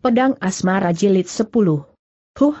Pedang Asmara Jilid 10. Huh!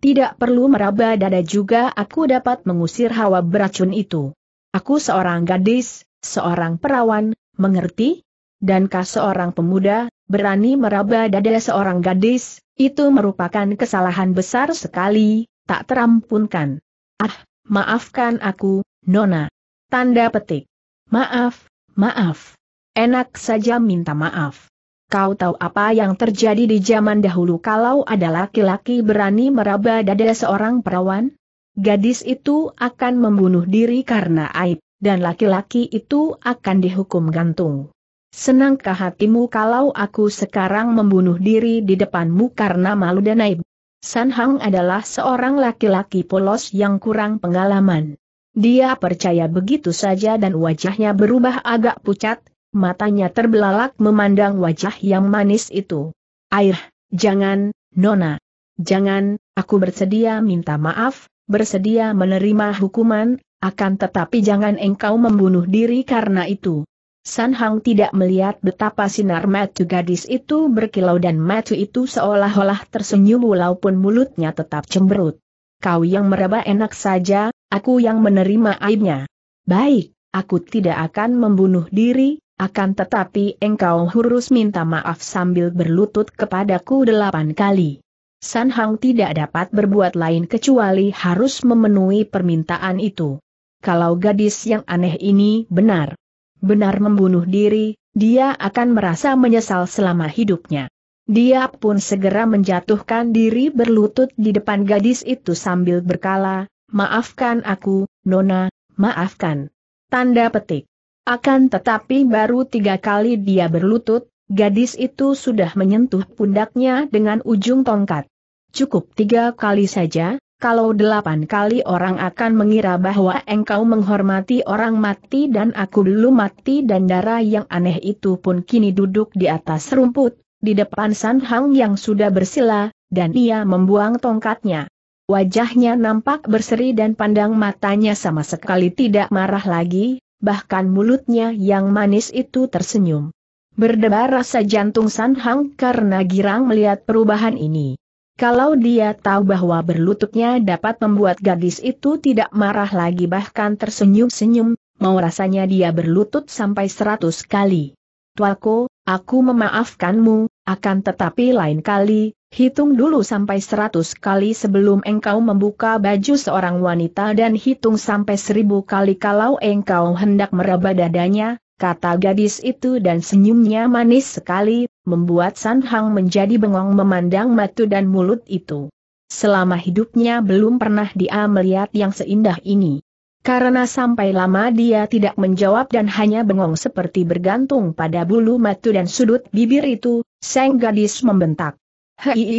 Tidak perlu meraba dada juga aku dapat mengusir hawa beracun itu. Aku seorang gadis, seorang perawan, mengerti? Dankah seorang pemuda, berani meraba dada seorang gadis, itu merupakan kesalahan besar sekali, tak terampunkan. Ah, maafkan aku, Nona. Tanda petik. Maaf, maaf. Enak saja minta maaf. Kau tahu apa yang terjadi di zaman dahulu kalau ada laki-laki berani meraba dada seorang perawan? Gadis itu akan membunuh diri karena aib, dan laki-laki itu akan dihukum gantung. Senangkah hatimu kalau aku sekarang membunuh diri di depanmu karena malu dan aib? San Hang adalah seorang laki-laki polos yang kurang pengalaman. Dia percaya begitu saja dan wajahnya berubah agak pucat, matanya terbelalak memandang wajah yang manis itu. Air, jangan, Nona. Jangan, aku bersedia minta maaf, bersedia menerima hukuman, akan tetapi jangan engkau membunuh diri karena itu. San Hang tidak melihat betapa sinar mata gadis itu berkilau dan matu itu seolah-olah tersenyum walaupun mulutnya tetap cemberut. Kau yang meraba enak saja, aku yang menerima aibnya. Baik, aku tidak akan membunuh diri, akan tetapi engkau harus minta maaf sambil berlutut kepadaku delapan kali. San Hang tidak dapat berbuat lain kecuali harus memenuhi permintaan itu. Kalau gadis yang aneh ini benar, benar membunuh diri, dia akan merasa menyesal selama hidupnya. Dia pun segera menjatuhkan diri berlutut di depan gadis itu sambil berkala, maafkan aku, Nona, maafkan. Tanda petik. Akan tetapi baru tiga kali dia berlutut, gadis itu sudah menyentuh pundaknya dengan ujung tongkat. Cukup tiga kali saja, kalau delapan kali orang akan mengira bahwa engkau menghormati orang mati dan aku belum mati dan darah yang aneh itu pun kini duduk di atas rumput, di depan sanhang yang sudah bersila, dan ia membuang tongkatnya. Wajahnya nampak berseri dan pandang matanya sama sekali tidak marah lagi, bahkan mulutnya yang manis itu tersenyum. Berdebar rasa jantung San Hang karena girang melihat perubahan ini. Kalau dia tahu bahwa berlututnya dapat membuat gadis itu tidak marah lagi bahkan tersenyum-senyum, mau rasanya dia berlutut sampai seratus kali. Tualko, aku memaafkanmu, akan tetapi lain kali, Hitung dulu sampai seratus kali sebelum engkau membuka baju seorang wanita dan hitung sampai seribu kali kalau engkau hendak meraba dadanya, kata gadis itu dan senyumnya manis sekali, membuat San Hang menjadi bengong memandang mata dan mulut itu. Selama hidupnya belum pernah dia melihat yang seindah ini. Karena sampai lama dia tidak menjawab dan hanya bengong seperti bergantung pada bulu mata dan sudut bibir itu, sang gadis membentak. Hei,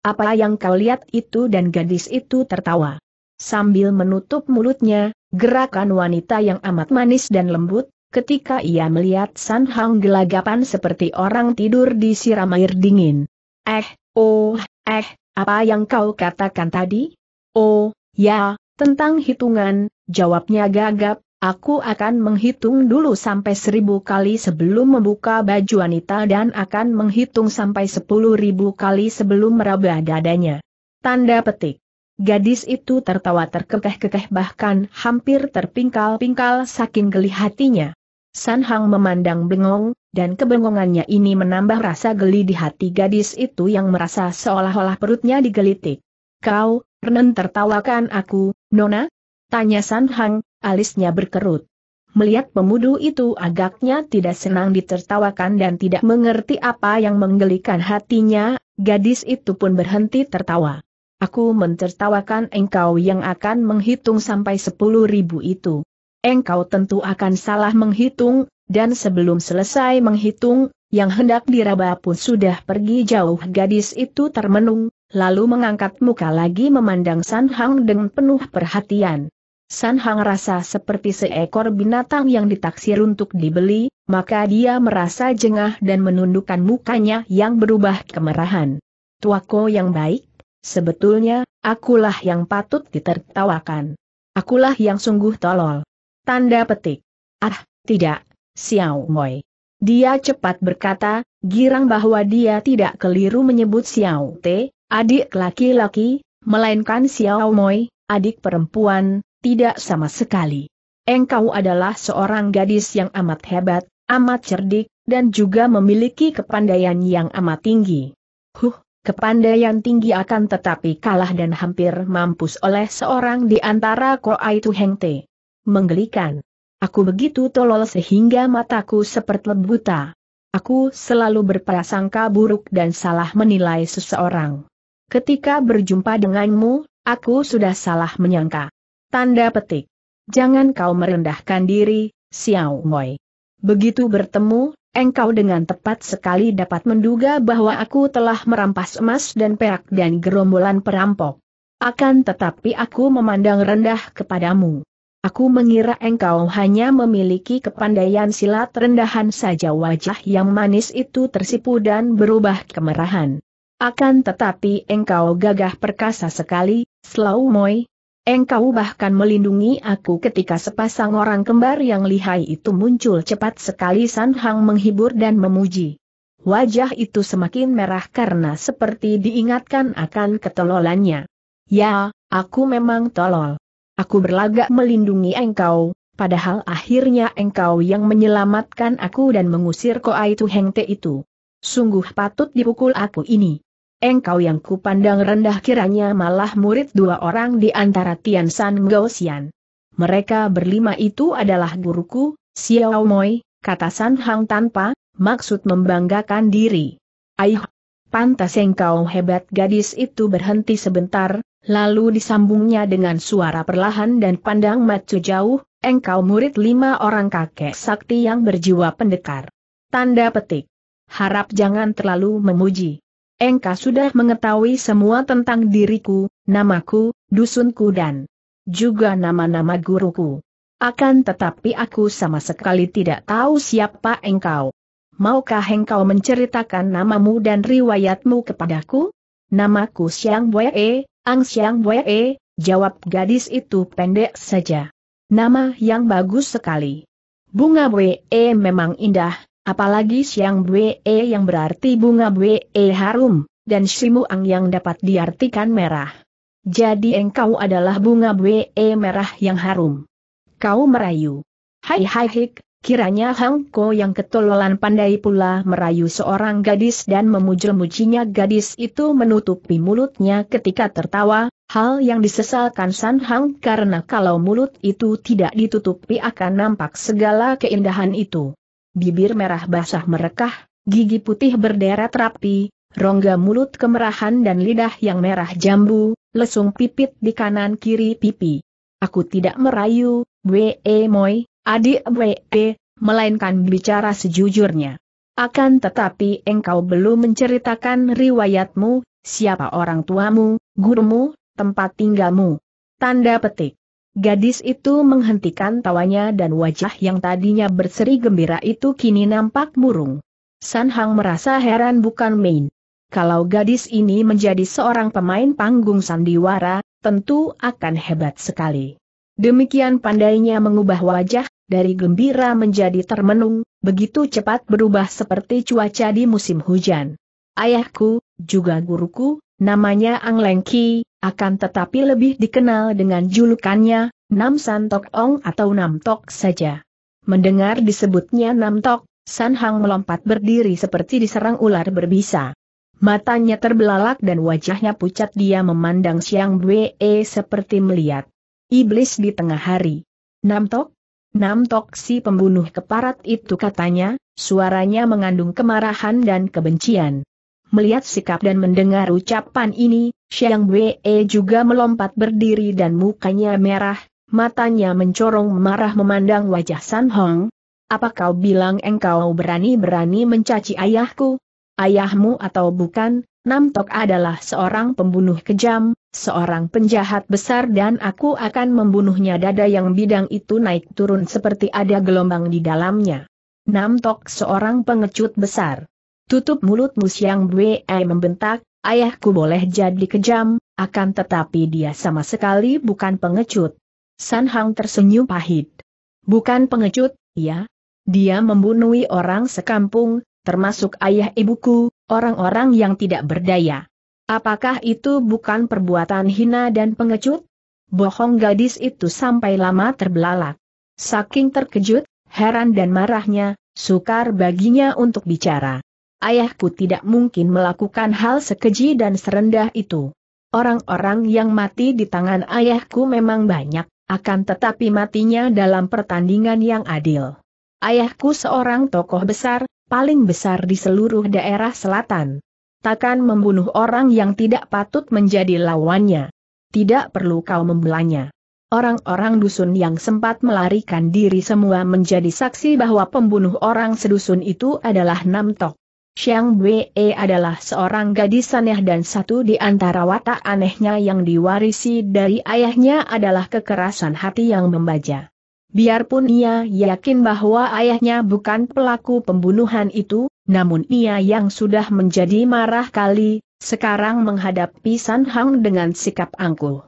apa yang kau lihat itu dan gadis itu tertawa. Sambil menutup mulutnya, gerakan wanita yang amat manis dan lembut, ketika ia melihat San Hang gelagapan seperti orang tidur di siram air dingin. Eh, oh, eh, apa yang kau katakan tadi? Oh, ya, tentang hitungan, jawabnya gagap, Aku akan menghitung dulu sampai seribu kali sebelum membuka baju wanita dan akan menghitung sampai sepuluh ribu kali sebelum meraba dadanya. Tanda petik. Gadis itu tertawa terkekeh-kekeh bahkan hampir terpingkal-pingkal saking geli hatinya. San Hang memandang bengong, dan kebengongannya ini menambah rasa geli di hati gadis itu yang merasa seolah-olah perutnya digelitik. Kau, Renen tertawakan aku, Nona? Tanya San Hang, Alisnya berkerut. Melihat pemudu itu agaknya tidak senang ditertawakan dan tidak mengerti apa yang menggelikan hatinya, gadis itu pun berhenti tertawa. Aku mentertawakan engkau yang akan menghitung sampai sepuluh ribu itu. Engkau tentu akan salah menghitung, dan sebelum selesai menghitung, yang hendak diraba pun sudah pergi jauh gadis itu termenung, lalu mengangkat muka lagi memandang San Hang dengan penuh perhatian. San Hang rasa seperti seekor binatang yang ditaksir untuk dibeli, maka dia merasa jengah dan menundukkan mukanya yang berubah kemerahan. Tuako yang baik, sebetulnya, akulah yang patut ditertawakan. Akulah yang sungguh tolol. Tanda petik. Ah, tidak, Xiao Moi. Dia cepat berkata, girang bahwa dia tidak keliru menyebut Xiao Te, adik laki-laki, melainkan Xiao Moi, adik perempuan, tidak sama sekali. Engkau adalah seorang gadis yang amat hebat, amat cerdik, dan juga memiliki kepandaian yang amat tinggi. Huh, kepandaian tinggi akan tetapi kalah dan hampir mampus oleh seorang di antara Koai Tuhengte. Menggelikan. Aku begitu tolol sehingga mataku seperti buta. Aku selalu berprasangka buruk dan salah menilai seseorang. Ketika berjumpa denganmu, aku sudah salah menyangka. Tanda petik. Jangan kau merendahkan diri, Xiao Moi. Begitu bertemu, engkau dengan tepat sekali dapat menduga bahwa aku telah merampas emas dan perak dan gerombolan perampok. Akan tetapi aku memandang rendah kepadamu. Aku mengira engkau hanya memiliki kepandaian silat rendahan saja wajah yang manis itu tersipu dan berubah kemerahan. Akan tetapi engkau gagah perkasa sekali, Slau Moi, Engkau bahkan melindungi aku ketika sepasang orang kembar yang lihai itu muncul cepat sekali San Hang menghibur dan memuji. Wajah itu semakin merah karena seperti diingatkan akan ketololannya. Ya, aku memang tolol. Aku berlagak melindungi engkau, padahal akhirnya engkau yang menyelamatkan aku dan mengusir Koai Te itu. Sungguh patut dipukul aku ini engkau yang kupandang rendah kiranya malah murid dua orang di antara Tian San Xian. Mereka berlima itu adalah guruku, Xiao Moi, kata San Hang tanpa, maksud membanggakan diri. Aih, pantas engkau hebat gadis itu berhenti sebentar, lalu disambungnya dengan suara perlahan dan pandang macu jauh, engkau murid lima orang kakek sakti yang berjiwa pendekar. Tanda petik. Harap jangan terlalu memuji engkau sudah mengetahui semua tentang diriku, namaku, dusunku dan juga nama-nama guruku. Akan tetapi aku sama sekali tidak tahu siapa engkau. Maukah engkau menceritakan namamu dan riwayatmu kepadaku? Namaku Siang Wee, e, Ang Siang Wee, e, jawab gadis itu pendek saja. Nama yang bagus sekali. Bunga Wee e memang indah, apalagi siang bue yang berarti bunga bue harum, dan Shimuang yang dapat diartikan merah. Jadi engkau adalah bunga bue merah yang harum. Kau merayu. Hai hai hik, kiranya Hang Ko yang ketololan pandai pula merayu seorang gadis dan memuji mujinya gadis itu menutupi mulutnya ketika tertawa, hal yang disesalkan San Hang karena kalau mulut itu tidak ditutupi akan nampak segala keindahan itu bibir merah basah merekah, gigi putih berderet rapi, rongga mulut kemerahan dan lidah yang merah jambu, lesung pipit di kanan kiri pipi. Aku tidak merayu, we Moi, adik we, melainkan bicara sejujurnya. Akan tetapi engkau belum menceritakan riwayatmu, siapa orang tuamu, gurumu, tempat tinggalmu. Tanda petik. Gadis itu menghentikan tawanya dan wajah yang tadinya berseri gembira itu kini nampak murung. San Hang merasa heran bukan main. Kalau gadis ini menjadi seorang pemain panggung sandiwara, tentu akan hebat sekali. Demikian pandainya mengubah wajah, dari gembira menjadi termenung, begitu cepat berubah seperti cuaca di musim hujan. Ayahku, juga guruku, namanya Ang Lengki, akan tetapi lebih dikenal dengan julukannya, Nam San Tok Ong atau Nam Tok saja. Mendengar disebutnya Nam Tok, San Hang melompat berdiri seperti diserang ular berbisa. Matanya terbelalak dan wajahnya pucat dia memandang Siang Bwe seperti melihat iblis di tengah hari. Nam Tok? Nam Tok si pembunuh keparat itu katanya, suaranya mengandung kemarahan dan kebencian. Melihat sikap dan mendengar ucapan ini, Xiang Wei juga melompat berdiri dan mukanya merah, matanya mencorong marah memandang wajah San Hong. Apa kau bilang engkau berani-berani mencaci ayahku? Ayahmu atau bukan, Nam Tok adalah seorang pembunuh kejam, seorang penjahat besar dan aku akan membunuhnya dada yang bidang itu naik turun seperti ada gelombang di dalamnya. Nam Tok seorang pengecut besar. Tutup mulutmu Siang Bwe membentak, ayahku boleh jadi kejam, akan tetapi dia sama sekali bukan pengecut. San Hang tersenyum pahit. Bukan pengecut, ya. Dia membunuh orang sekampung, termasuk ayah ibuku, orang-orang yang tidak berdaya. Apakah itu bukan perbuatan hina dan pengecut? Bohong gadis itu sampai lama terbelalak. Saking terkejut, heran dan marahnya, sukar baginya untuk bicara. Ayahku tidak mungkin melakukan hal sekeji dan serendah itu. Orang-orang yang mati di tangan ayahku memang banyak, akan tetapi matinya dalam pertandingan yang adil. Ayahku seorang tokoh besar, paling besar di seluruh daerah selatan. Takkan membunuh orang yang tidak patut menjadi lawannya. Tidak perlu kau membelanya. Orang-orang dusun yang sempat melarikan diri semua menjadi saksi bahwa pembunuh orang sedusun itu adalah Namtok. Xiang Wei adalah seorang gadis aneh dan satu di antara watak anehnya yang diwarisi dari ayahnya adalah kekerasan hati yang membaja. Biarpun ia yakin bahwa ayahnya bukan pelaku pembunuhan itu, namun ia yang sudah menjadi marah kali, sekarang menghadapi San Hang dengan sikap angkuh.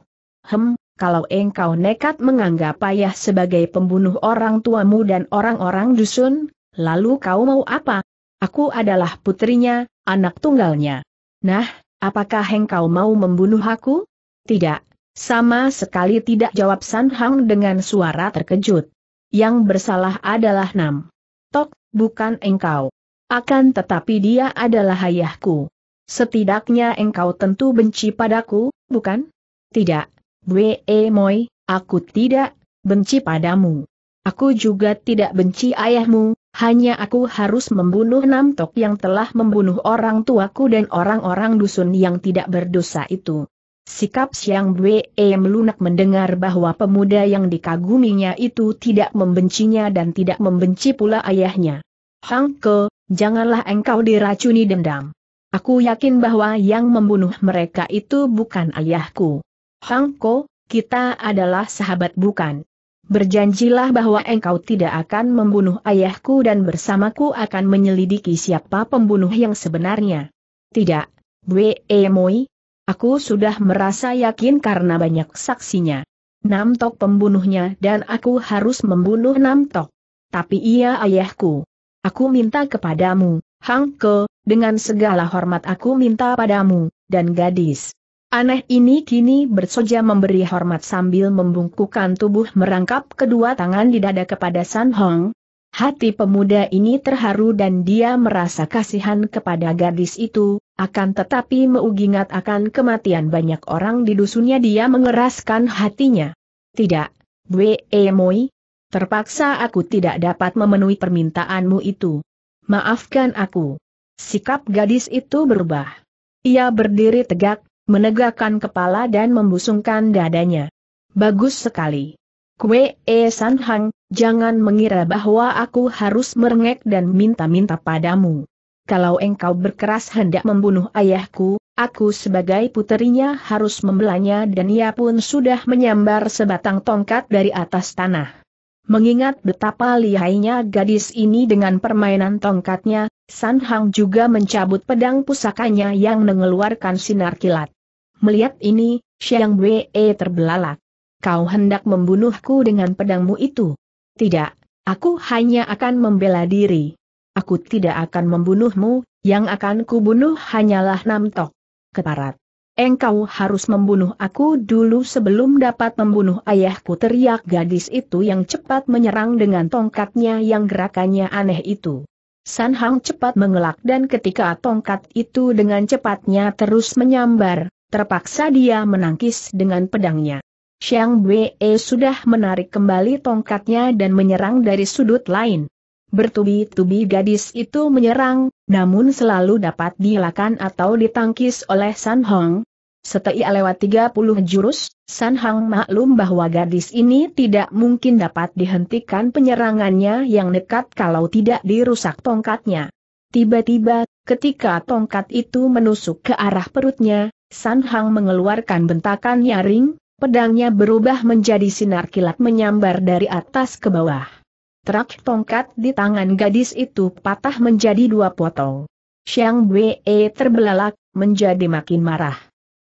Hem, kalau engkau nekat menganggap ayah sebagai pembunuh orang tuamu dan orang-orang dusun, lalu kau mau apa? Aku adalah putrinya, anak tunggalnya. Nah, apakah engkau mau membunuh aku? Tidak, sama sekali tidak jawab San Hang dengan suara terkejut. Yang bersalah adalah Nam. Tok, bukan engkau. Akan tetapi dia adalah ayahku. Setidaknya engkau tentu benci padaku, bukan? Tidak, Bwe Moi, aku tidak benci padamu. Aku juga tidak benci ayahmu, hanya aku harus membunuh enam tok yang telah membunuh orang tuaku dan orang-orang dusun yang tidak berdosa itu. Sikap Siang Bwe e melunak mendengar bahwa pemuda yang dikaguminya itu tidak membencinya dan tidak membenci pula ayahnya. Hang Ke, janganlah engkau diracuni dendam. Aku yakin bahwa yang membunuh mereka itu bukan ayahku. Hang Ko, kita adalah sahabat bukan? Berjanjilah bahwa engkau tidak akan membunuh ayahku dan bersamaku akan menyelidiki siapa pembunuh yang sebenarnya. Tidak, Bwe Moi. Aku sudah merasa yakin karena banyak saksinya. Namtok pembunuhnya dan aku harus membunuh Namtok. Tapi ia ayahku. Aku minta kepadamu, Hang Ke, dengan segala hormat aku minta padamu, dan gadis. Aneh ini kini bersoja memberi hormat sambil membungkukkan tubuh merangkap kedua tangan di dada kepada San Hong. Hati pemuda ini terharu dan dia merasa kasihan kepada gadis itu, akan tetapi mengingat akan kematian banyak orang di dusunnya dia mengeraskan hatinya. Tidak, Bwe e Moi. Terpaksa aku tidak dapat memenuhi permintaanmu itu. Maafkan aku. Sikap gadis itu berubah. Ia berdiri tegak, menegakkan kepala dan membusungkan dadanya. Bagus sekali. Kue E San Hang, jangan mengira bahwa aku harus merengek dan minta-minta padamu. Kalau engkau berkeras hendak membunuh ayahku, aku sebagai puterinya harus membelanya dan ia pun sudah menyambar sebatang tongkat dari atas tanah. Mengingat betapa lihainya gadis ini dengan permainan tongkatnya, San Hang juga mencabut pedang pusakanya yang mengeluarkan sinar kilat. Melihat ini, Xiang Wei terbelalak. Kau hendak membunuhku dengan pedangmu itu? Tidak, aku hanya akan membela diri. Aku tidak akan membunuhmu, yang akan kubunuh hanyalah Namtok. Keparat. Engkau harus membunuh aku dulu sebelum dapat membunuh ayahku teriak gadis itu yang cepat menyerang dengan tongkatnya yang gerakannya aneh itu. San Hang cepat mengelak dan ketika tongkat itu dengan cepatnya terus menyambar, terpaksa dia menangkis dengan pedangnya. Xiang Wei sudah menarik kembali tongkatnya dan menyerang dari sudut lain. Bertubi-tubi gadis itu menyerang, namun selalu dapat dielakkan atau ditangkis oleh San Hong. Setelah lewat 30 jurus, San Hong maklum bahwa gadis ini tidak mungkin dapat dihentikan penyerangannya yang dekat kalau tidak dirusak tongkatnya. Tiba-tiba, ketika tongkat itu menusuk ke arah perutnya, San Hong mengeluarkan bentakan nyaring, pedangnya berubah menjadi sinar kilat menyambar dari atas ke bawah. Terak tongkat di tangan gadis itu patah menjadi dua potong. Xiang Wei terbelalak, menjadi makin marah.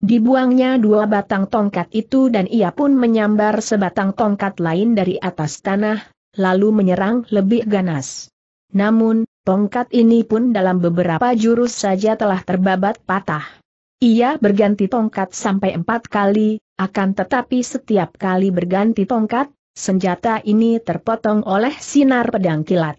Dibuangnya dua batang tongkat itu dan ia pun menyambar sebatang tongkat lain dari atas tanah, lalu menyerang lebih ganas. Namun, tongkat ini pun dalam beberapa jurus saja telah terbabat patah. Ia berganti tongkat sampai empat kali, akan tetapi setiap kali berganti tongkat, Senjata ini terpotong oleh sinar pedang kilat.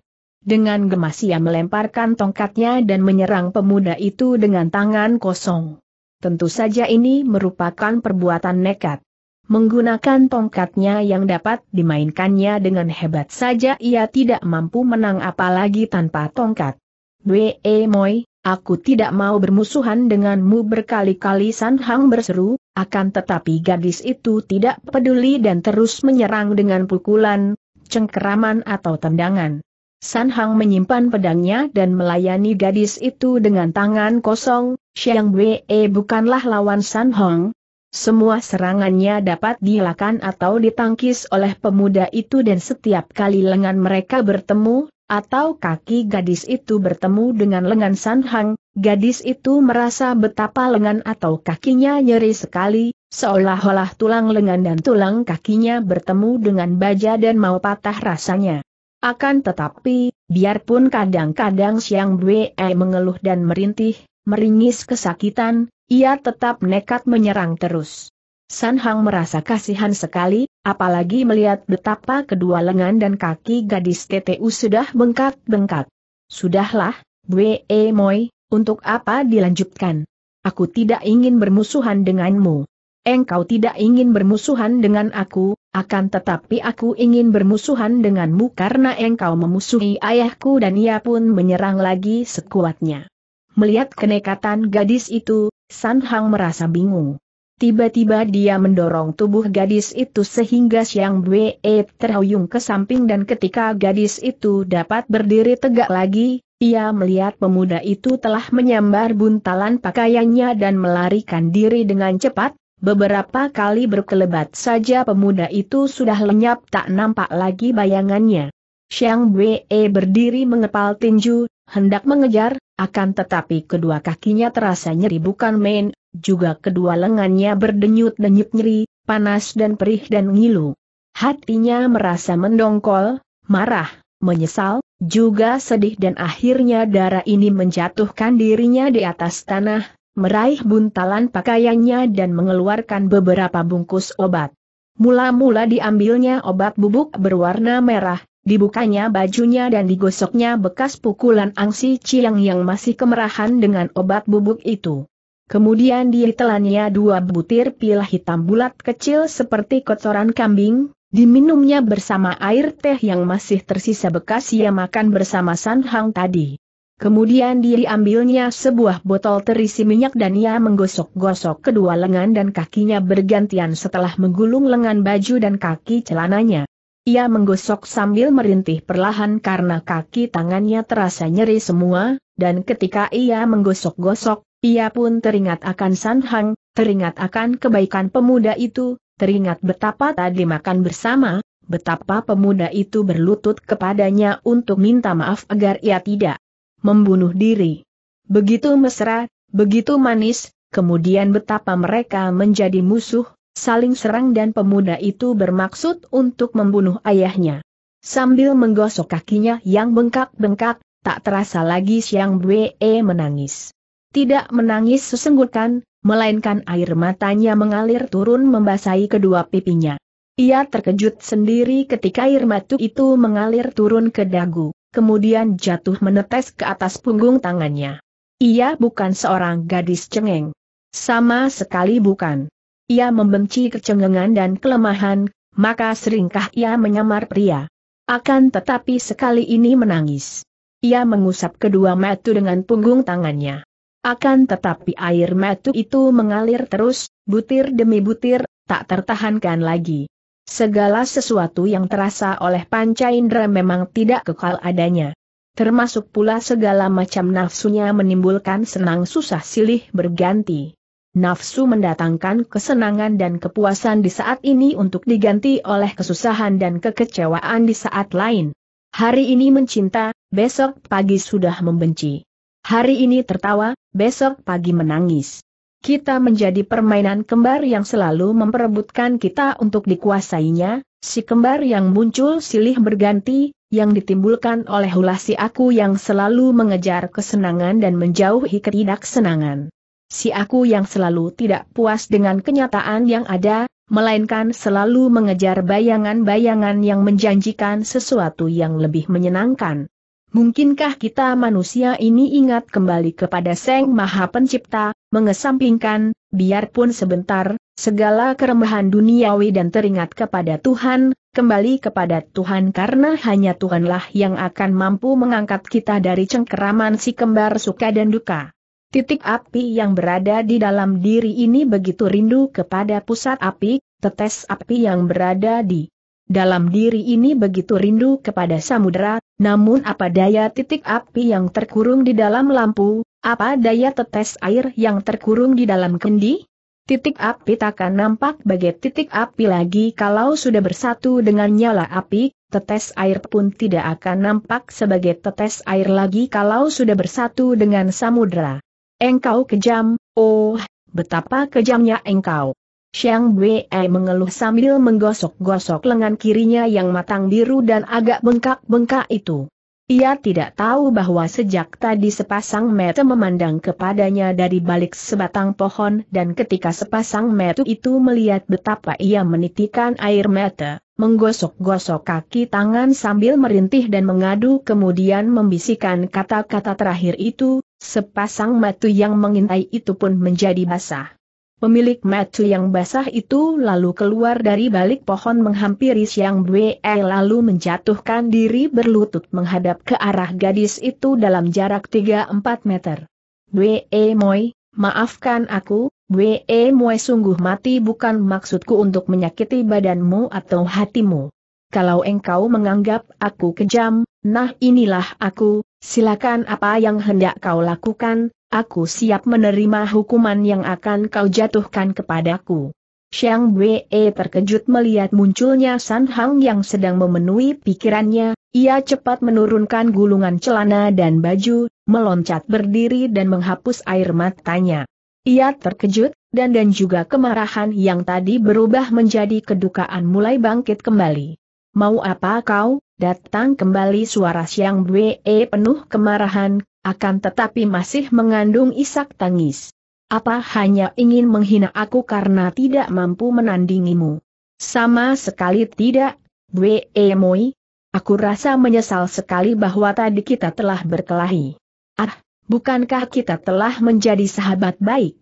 Dengan gemas ia melemparkan tongkatnya dan menyerang pemuda itu dengan tangan kosong. Tentu saja ini merupakan perbuatan nekat. Menggunakan tongkatnya yang dapat dimainkannya dengan hebat saja ia tidak mampu menang apalagi tanpa tongkat. Dwe moi. Aku tidak mau bermusuhan denganmu berkali-kali San Hang berseru, akan tetapi gadis itu tidak peduli dan terus menyerang dengan pukulan, cengkeraman atau tendangan. San Hang menyimpan pedangnya dan melayani gadis itu dengan tangan kosong, Xiang Wei eh, bukanlah lawan San Hang, semua serangannya dapat dielakkan atau ditangkis oleh pemuda itu dan setiap kali lengan mereka bertemu, atau kaki gadis itu bertemu dengan lengan San Hang, gadis itu merasa betapa lengan atau kakinya nyeri sekali, seolah-olah tulang lengan dan tulang kakinya bertemu dengan baja dan mau patah rasanya. Akan tetapi, biarpun kadang-kadang siang Bwe mengeluh dan merintih, meringis kesakitan, ia tetap nekat menyerang terus. San Hang merasa kasihan sekali, apalagi melihat betapa kedua lengan dan kaki gadis TTU sudah bengkak-bengkak. Sudahlah, Bwe Moi, untuk apa dilanjutkan? Aku tidak ingin bermusuhan denganmu. Engkau tidak ingin bermusuhan dengan aku, akan tetapi aku ingin bermusuhan denganmu karena engkau memusuhi ayahku dan ia pun menyerang lagi sekuatnya. Melihat kenekatan gadis itu, San Hang merasa bingung. Tiba-tiba dia mendorong tubuh gadis itu sehingga Siang Bwe terhuyung ke samping dan ketika gadis itu dapat berdiri tegak lagi, ia melihat pemuda itu telah menyambar buntalan pakaiannya dan melarikan diri dengan cepat, beberapa kali berkelebat saja pemuda itu sudah lenyap tak nampak lagi bayangannya. Siang Bwe berdiri mengepal tinju, hendak mengejar, akan tetapi kedua kakinya terasa nyeri bukan main, juga kedua lengannya berdenyut-denyut nyeri, panas dan perih dan ngilu. Hatinya merasa mendongkol, marah, menyesal, juga sedih dan akhirnya darah ini menjatuhkan dirinya di atas tanah, meraih buntalan pakaiannya dan mengeluarkan beberapa bungkus obat. Mula-mula diambilnya obat bubuk berwarna merah, dibukanya bajunya dan digosoknya bekas pukulan Angsi Ciang yang masih kemerahan dengan obat bubuk itu. Kemudian ditelannya dua butir pil hitam bulat kecil seperti kotoran kambing, diminumnya bersama air teh yang masih tersisa bekas ia makan bersama San Hang tadi. Kemudian diambilnya sebuah botol terisi minyak dan ia menggosok-gosok kedua lengan dan kakinya bergantian setelah menggulung lengan baju dan kaki celananya. Ia menggosok sambil merintih perlahan karena kaki tangannya terasa nyeri semua, dan ketika ia menggosok-gosok, ia pun teringat akan San Hang, teringat akan kebaikan pemuda itu, teringat betapa tadi makan bersama, betapa pemuda itu berlutut kepadanya untuk minta maaf agar ia tidak membunuh diri. Begitu mesra, begitu manis, kemudian betapa mereka menjadi musuh, saling serang dan pemuda itu bermaksud untuk membunuh ayahnya. Sambil menggosok kakinya yang bengkak-bengkak, tak terasa lagi Siang Bwe menangis tidak menangis sesenggukan, melainkan air matanya mengalir turun membasahi kedua pipinya. Ia terkejut sendiri ketika air matu itu mengalir turun ke dagu, kemudian jatuh menetes ke atas punggung tangannya. Ia bukan seorang gadis cengeng. Sama sekali bukan. Ia membenci kecengengan dan kelemahan, maka seringkah ia menyamar pria. Akan tetapi sekali ini menangis. Ia mengusap kedua matu dengan punggung tangannya. Akan tetapi air metu itu mengalir terus, butir demi butir, tak tertahankan lagi. Segala sesuatu yang terasa oleh panca indera memang tidak kekal adanya. Termasuk pula segala macam nafsunya menimbulkan senang susah silih berganti. Nafsu mendatangkan kesenangan dan kepuasan di saat ini untuk diganti oleh kesusahan dan kekecewaan di saat lain. Hari ini mencinta, besok pagi sudah membenci. Hari ini tertawa, besok pagi menangis. Kita menjadi permainan kembar yang selalu memperebutkan kita untuk dikuasainya, si kembar yang muncul silih berganti, yang ditimbulkan oleh ulah si aku yang selalu mengejar kesenangan dan menjauhi ketidaksenangan. Si aku yang selalu tidak puas dengan kenyataan yang ada, melainkan selalu mengejar bayangan-bayangan yang menjanjikan sesuatu yang lebih menyenangkan. Mungkinkah kita manusia ini ingat kembali kepada Sang Maha Pencipta, mengesampingkan, biarpun sebentar, segala keremahan duniawi dan teringat kepada Tuhan, kembali kepada Tuhan karena hanya Tuhanlah yang akan mampu mengangkat kita dari cengkeraman si kembar suka dan duka. Titik api yang berada di dalam diri ini begitu rindu kepada pusat api, tetes api yang berada di dalam diri ini begitu rindu kepada samudera, namun apa daya titik api yang terkurung di dalam lampu, apa daya tetes air yang terkurung di dalam kendi? Titik api takkan nampak bagai titik api lagi kalau sudah bersatu dengan nyala api, tetes air pun tidak akan nampak sebagai tetes air lagi kalau sudah bersatu dengan samudera. Engkau kejam, oh, betapa kejamnya engkau. Xiang Wei mengeluh sambil menggosok-gosok lengan kirinya yang matang biru dan agak bengkak-bengkak itu. Ia tidak tahu bahwa sejak tadi sepasang mata memandang kepadanya dari balik sebatang pohon dan ketika sepasang mata itu melihat betapa ia menitikan air mata, menggosok-gosok kaki tangan sambil merintih dan mengadu kemudian membisikkan kata-kata terakhir itu, sepasang mata yang mengintai itu pun menjadi basah. Pemilik metu yang basah itu lalu keluar dari balik pohon menghampiri Siang Bwe eh, lalu menjatuhkan diri berlutut menghadap ke arah gadis itu dalam jarak 3-4 meter. Bwe eh, Moi, maafkan aku, Bwe eh, Moi sungguh mati bukan maksudku untuk menyakiti badanmu atau hatimu. Kalau engkau menganggap aku kejam, nah inilah aku, silakan apa yang hendak kau lakukan, aku siap menerima hukuman yang akan kau jatuhkan kepadaku. Xiang Wei terkejut melihat munculnya San Hang yang sedang memenuhi pikirannya, ia cepat menurunkan gulungan celana dan baju, meloncat berdiri dan menghapus air matanya. Ia terkejut, dan dan juga kemarahan yang tadi berubah menjadi kedukaan mulai bangkit kembali mau apa kau, datang kembali suara Siang Bwe penuh kemarahan, akan tetapi masih mengandung isak tangis. Apa hanya ingin menghina aku karena tidak mampu menandingimu? Sama sekali tidak, bue Moi. Aku rasa menyesal sekali bahwa tadi kita telah berkelahi. Ah, bukankah kita telah menjadi sahabat baik?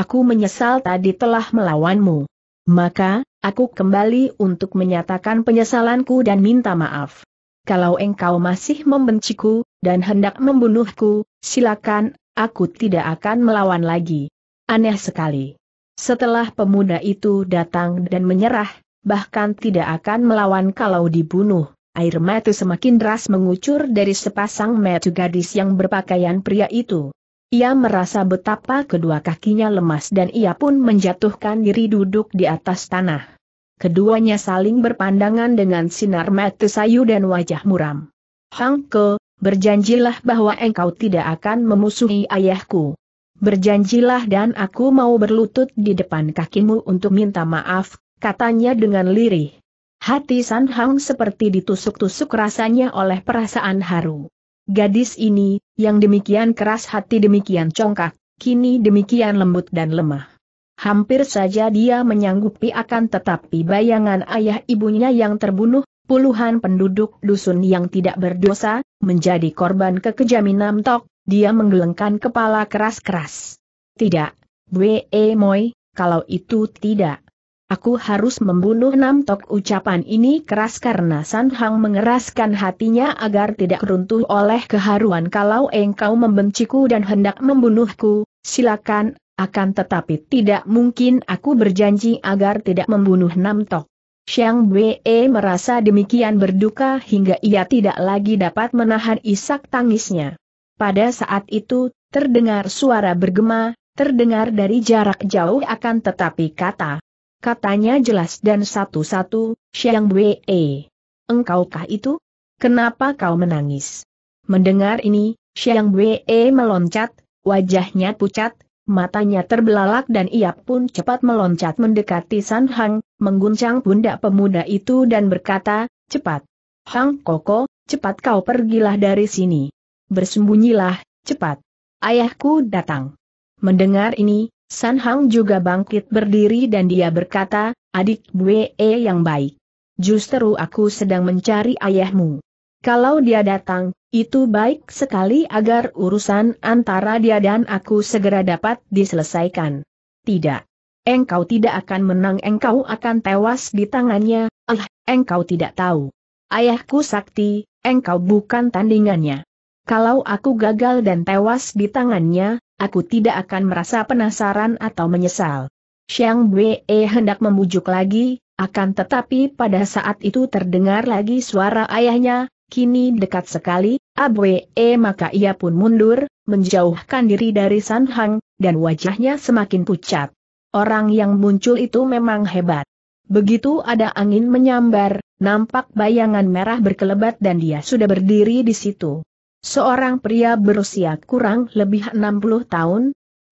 Aku menyesal tadi telah melawanmu. Maka, aku kembali untuk menyatakan penyesalanku dan minta maaf. Kalau engkau masih membenciku, dan hendak membunuhku, silakan, aku tidak akan melawan lagi. Aneh sekali. Setelah pemuda itu datang dan menyerah, bahkan tidak akan melawan kalau dibunuh, air mata semakin deras mengucur dari sepasang mata gadis yang berpakaian pria itu. Ia merasa betapa kedua kakinya lemas dan ia pun menjatuhkan diri duduk di atas tanah. Keduanya saling berpandangan dengan sinar mata sayu dan wajah muram. Hang Ke, berjanjilah bahwa engkau tidak akan memusuhi ayahku. Berjanjilah dan aku mau berlutut di depan kakimu untuk minta maaf, katanya dengan lirih. Hati San Hang seperti ditusuk-tusuk rasanya oleh perasaan haru. Gadis ini, yang demikian keras hati demikian congkak, kini demikian lembut dan lemah. Hampir saja dia menyanggupi akan tetapi bayangan ayah ibunya yang terbunuh, puluhan penduduk dusun yang tidak berdosa, menjadi korban kekejaminan Tok. dia menggelengkan kepala keras-keras. Tidak, Bwe Moy, kalau itu tidak. Aku harus membunuh enam tok ucapan ini keras karena San Hang mengeraskan hatinya agar tidak runtuh oleh keharuan kalau engkau membenciku dan hendak membunuhku, silakan, akan tetapi tidak mungkin aku berjanji agar tidak membunuh enam tok. Xiang Wei merasa demikian berduka hingga ia tidak lagi dapat menahan isak tangisnya. Pada saat itu, terdengar suara bergema, terdengar dari jarak jauh akan tetapi kata, Katanya jelas dan satu-satu, Xiang Wei. Engkaukah itu? Kenapa kau menangis? Mendengar ini, Xiang Wei meloncat, wajahnya pucat, matanya terbelalak dan ia pun cepat meloncat mendekati San Hang, mengguncang pundak pemuda itu dan berkata, cepat. Hang Koko, cepat kau pergilah dari sini. Bersembunyilah, cepat. Ayahku datang. Mendengar ini, San Hang juga bangkit berdiri dan dia berkata, adik gue yang baik. Justru aku sedang mencari ayahmu. Kalau dia datang, itu baik sekali agar urusan antara dia dan aku segera dapat diselesaikan. Tidak. Engkau tidak akan menang engkau akan tewas di tangannya, ah, engkau tidak tahu. Ayahku sakti, engkau bukan tandingannya. Kalau aku gagal dan tewas di tangannya, aku tidak akan merasa penasaran atau menyesal. Xiang Wei hendak membujuk lagi, akan tetapi pada saat itu terdengar lagi suara ayahnya, kini dekat sekali, Abwe ah, maka ia pun mundur, menjauhkan diri dari San Hang, dan wajahnya semakin pucat. Orang yang muncul itu memang hebat. Begitu ada angin menyambar, nampak bayangan merah berkelebat dan dia sudah berdiri di situ. Seorang pria berusia kurang lebih 60 tahun,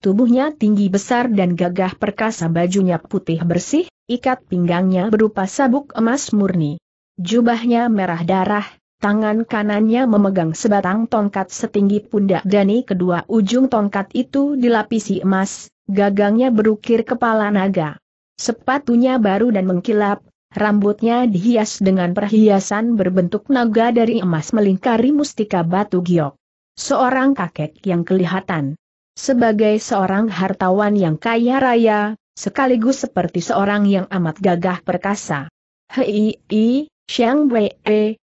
tubuhnya tinggi besar dan gagah perkasa bajunya putih bersih, ikat pinggangnya berupa sabuk emas murni. Jubahnya merah darah, tangan kanannya memegang sebatang tongkat setinggi pundak dani kedua ujung tongkat itu dilapisi emas, gagangnya berukir kepala naga. Sepatunya baru dan mengkilap, Rambutnya dihias dengan perhiasan berbentuk naga dari emas melingkari mustika batu giok. Seorang kakek yang kelihatan sebagai seorang hartawan yang kaya raya, sekaligus seperti seorang yang amat gagah perkasa. Hei, i, Xiang Wei,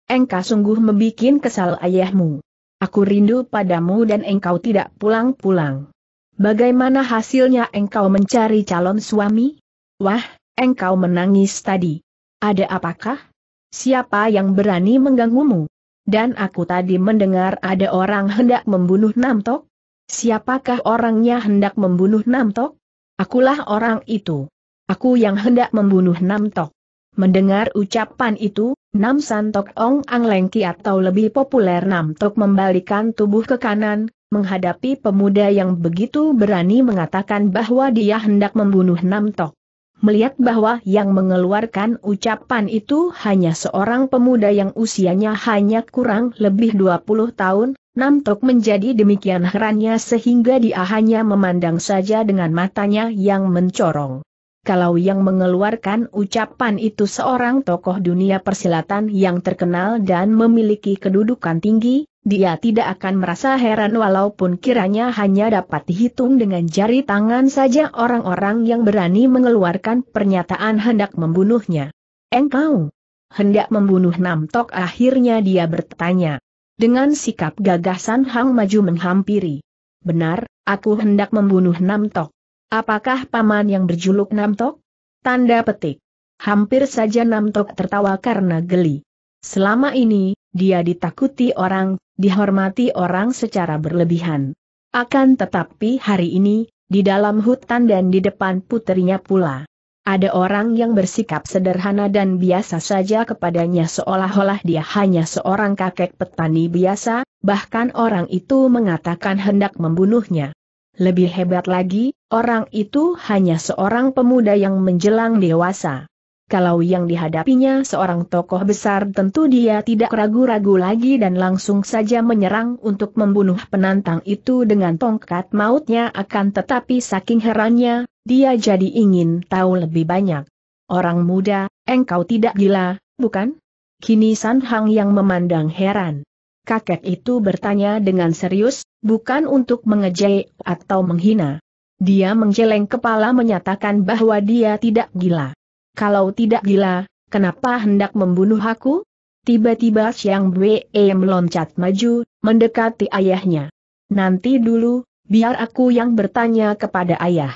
engkau sungguh membuat kesal ayahmu. Aku rindu padamu dan engkau tidak pulang-pulang. Bagaimana hasilnya engkau mencari calon suami? Wah, engkau menangis tadi. Ada apakah? Siapa yang berani mengganggumu? Dan aku tadi mendengar ada orang hendak membunuh Namtok? Siapakah orangnya hendak membunuh Namtok? Akulah orang itu. Aku yang hendak membunuh Namtok. Mendengar ucapan itu, Nam Santok Ong Ang Lengki atau lebih populer Namtok membalikan tubuh ke kanan, menghadapi pemuda yang begitu berani mengatakan bahwa dia hendak membunuh Namtok. Melihat bahwa yang mengeluarkan ucapan itu hanya seorang pemuda yang usianya hanya kurang lebih 20 tahun, Namtok menjadi demikian herannya sehingga dia hanya memandang saja dengan matanya yang mencorong. Kalau yang mengeluarkan ucapan itu seorang tokoh dunia persilatan yang terkenal dan memiliki kedudukan tinggi, dia tidak akan merasa heran walaupun kiranya hanya dapat dihitung dengan jari tangan saja orang-orang yang berani mengeluarkan pernyataan hendak membunuhnya. Engkau hendak membunuh Nam Tok? akhirnya dia bertanya. Dengan sikap gagasan Hang Maju menghampiri. Benar, aku hendak membunuh Nam Tok. Apakah paman yang berjuluk Nam Tok? Tanda petik. Hampir saja Nam Tok tertawa karena geli. Selama ini, dia ditakuti orang, dihormati orang secara berlebihan. Akan tetapi hari ini, di dalam hutan dan di depan putrinya pula. Ada orang yang bersikap sederhana dan biasa saja kepadanya seolah-olah dia hanya seorang kakek petani biasa, bahkan orang itu mengatakan hendak membunuhnya. Lebih hebat lagi, orang itu hanya seorang pemuda yang menjelang dewasa kalau yang dihadapinya seorang tokoh besar tentu dia tidak ragu-ragu lagi dan langsung saja menyerang untuk membunuh penantang itu dengan tongkat mautnya akan tetapi saking herannya, dia jadi ingin tahu lebih banyak. Orang muda, engkau tidak gila, bukan? Kini San Hang yang memandang heran. Kakek itu bertanya dengan serius, bukan untuk mengejek atau menghina. Dia menjeleng kepala menyatakan bahwa dia tidak gila kalau tidak gila, kenapa hendak membunuh aku? Tiba-tiba Siang Bwe meloncat maju, mendekati ayahnya. Nanti dulu, biar aku yang bertanya kepada ayah.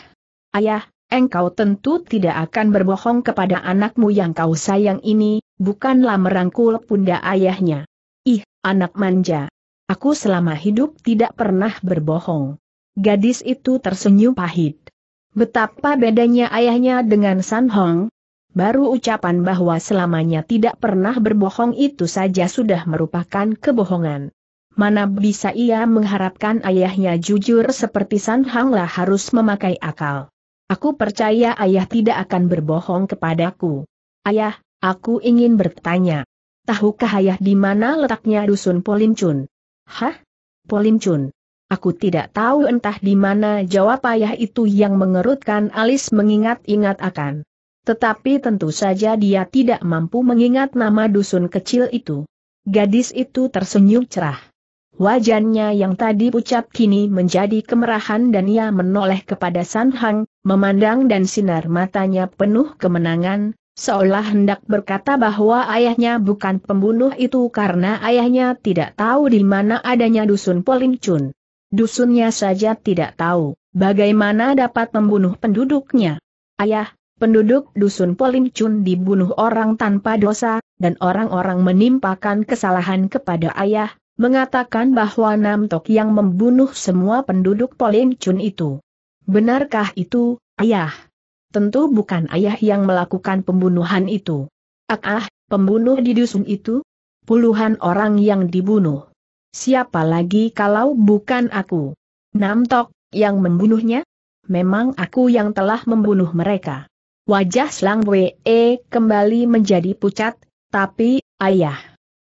Ayah, engkau tentu tidak akan berbohong kepada anakmu yang kau sayang ini, bukanlah merangkul pundak ayahnya. Ih, anak manja. Aku selama hidup tidak pernah berbohong. Gadis itu tersenyum pahit. Betapa bedanya ayahnya dengan San Hong, Baru ucapan bahwa selamanya tidak pernah berbohong itu saja sudah merupakan kebohongan. Mana bisa ia mengharapkan ayahnya jujur seperti San Hangla harus memakai akal. Aku percaya ayah tidak akan berbohong kepadaku. Ayah, aku ingin bertanya. Tahukah ayah di mana letaknya dusun Polincun? Hah? Polincun? Aku tidak tahu entah di mana jawab ayah itu yang mengerutkan alis mengingat-ingat akan tetapi tentu saja dia tidak mampu mengingat nama dusun kecil itu. Gadis itu tersenyum cerah. Wajannya yang tadi pucat kini menjadi kemerahan dan ia menoleh kepada San Hang, memandang dan sinar matanya penuh kemenangan, seolah hendak berkata bahwa ayahnya bukan pembunuh itu karena ayahnya tidak tahu di mana adanya dusun Chun. Dusunnya saja tidak tahu, bagaimana dapat membunuh penduduknya. Ayah, penduduk dusun Polimcun dibunuh orang tanpa dosa, dan orang-orang menimpakan kesalahan kepada ayah, mengatakan bahwa Namtok yang membunuh semua penduduk Polimcun itu. Benarkah itu, ayah? Tentu bukan ayah yang melakukan pembunuhan itu. Ah, ah, pembunuh di dusun itu? Puluhan orang yang dibunuh. Siapa lagi kalau bukan aku? Namtok, yang membunuhnya? Memang aku yang telah membunuh mereka. Wajah Slang Wee kembali menjadi pucat, tapi, ayah.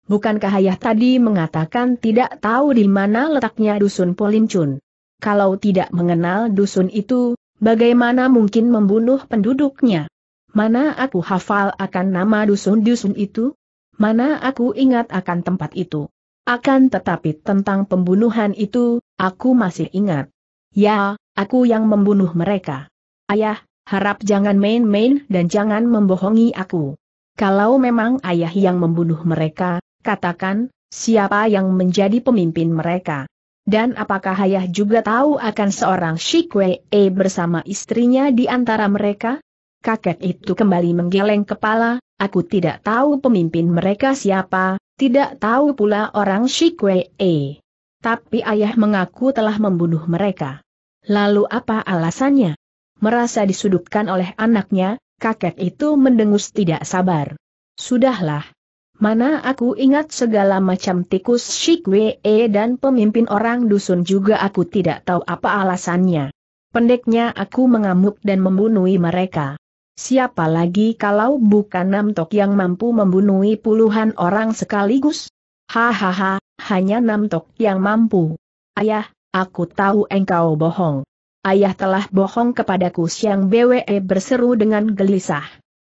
Bukankah ayah tadi mengatakan tidak tahu di mana letaknya dusun Polincun? Kalau tidak mengenal dusun itu, bagaimana mungkin membunuh penduduknya? Mana aku hafal akan nama dusun-dusun itu? Mana aku ingat akan tempat itu? Akan tetapi tentang pembunuhan itu, aku masih ingat. Ya, aku yang membunuh mereka. Ayah, Harap jangan main-main dan jangan membohongi aku. Kalau memang ayah yang membunuh mereka, katakan, siapa yang menjadi pemimpin mereka. Dan apakah ayah juga tahu akan seorang E bersama istrinya di antara mereka? Kakek itu kembali menggeleng kepala, aku tidak tahu pemimpin mereka siapa, tidak tahu pula orang E. Tapi ayah mengaku telah membunuh mereka. Lalu apa alasannya? Merasa disudutkan oleh anaknya, kakek itu mendengus tidak sabar. Sudahlah. Mana aku ingat segala macam tikus Shikwee dan pemimpin orang dusun juga aku tidak tahu apa alasannya. Pendeknya aku mengamuk dan membunuhi mereka. Siapa lagi kalau bukan Namtok yang mampu membunuhi puluhan orang sekaligus? Hahaha, hanya Namtok yang mampu. Ayah, aku tahu engkau bohong ayah telah bohong kepadaku Siang BWE berseru dengan gelisah.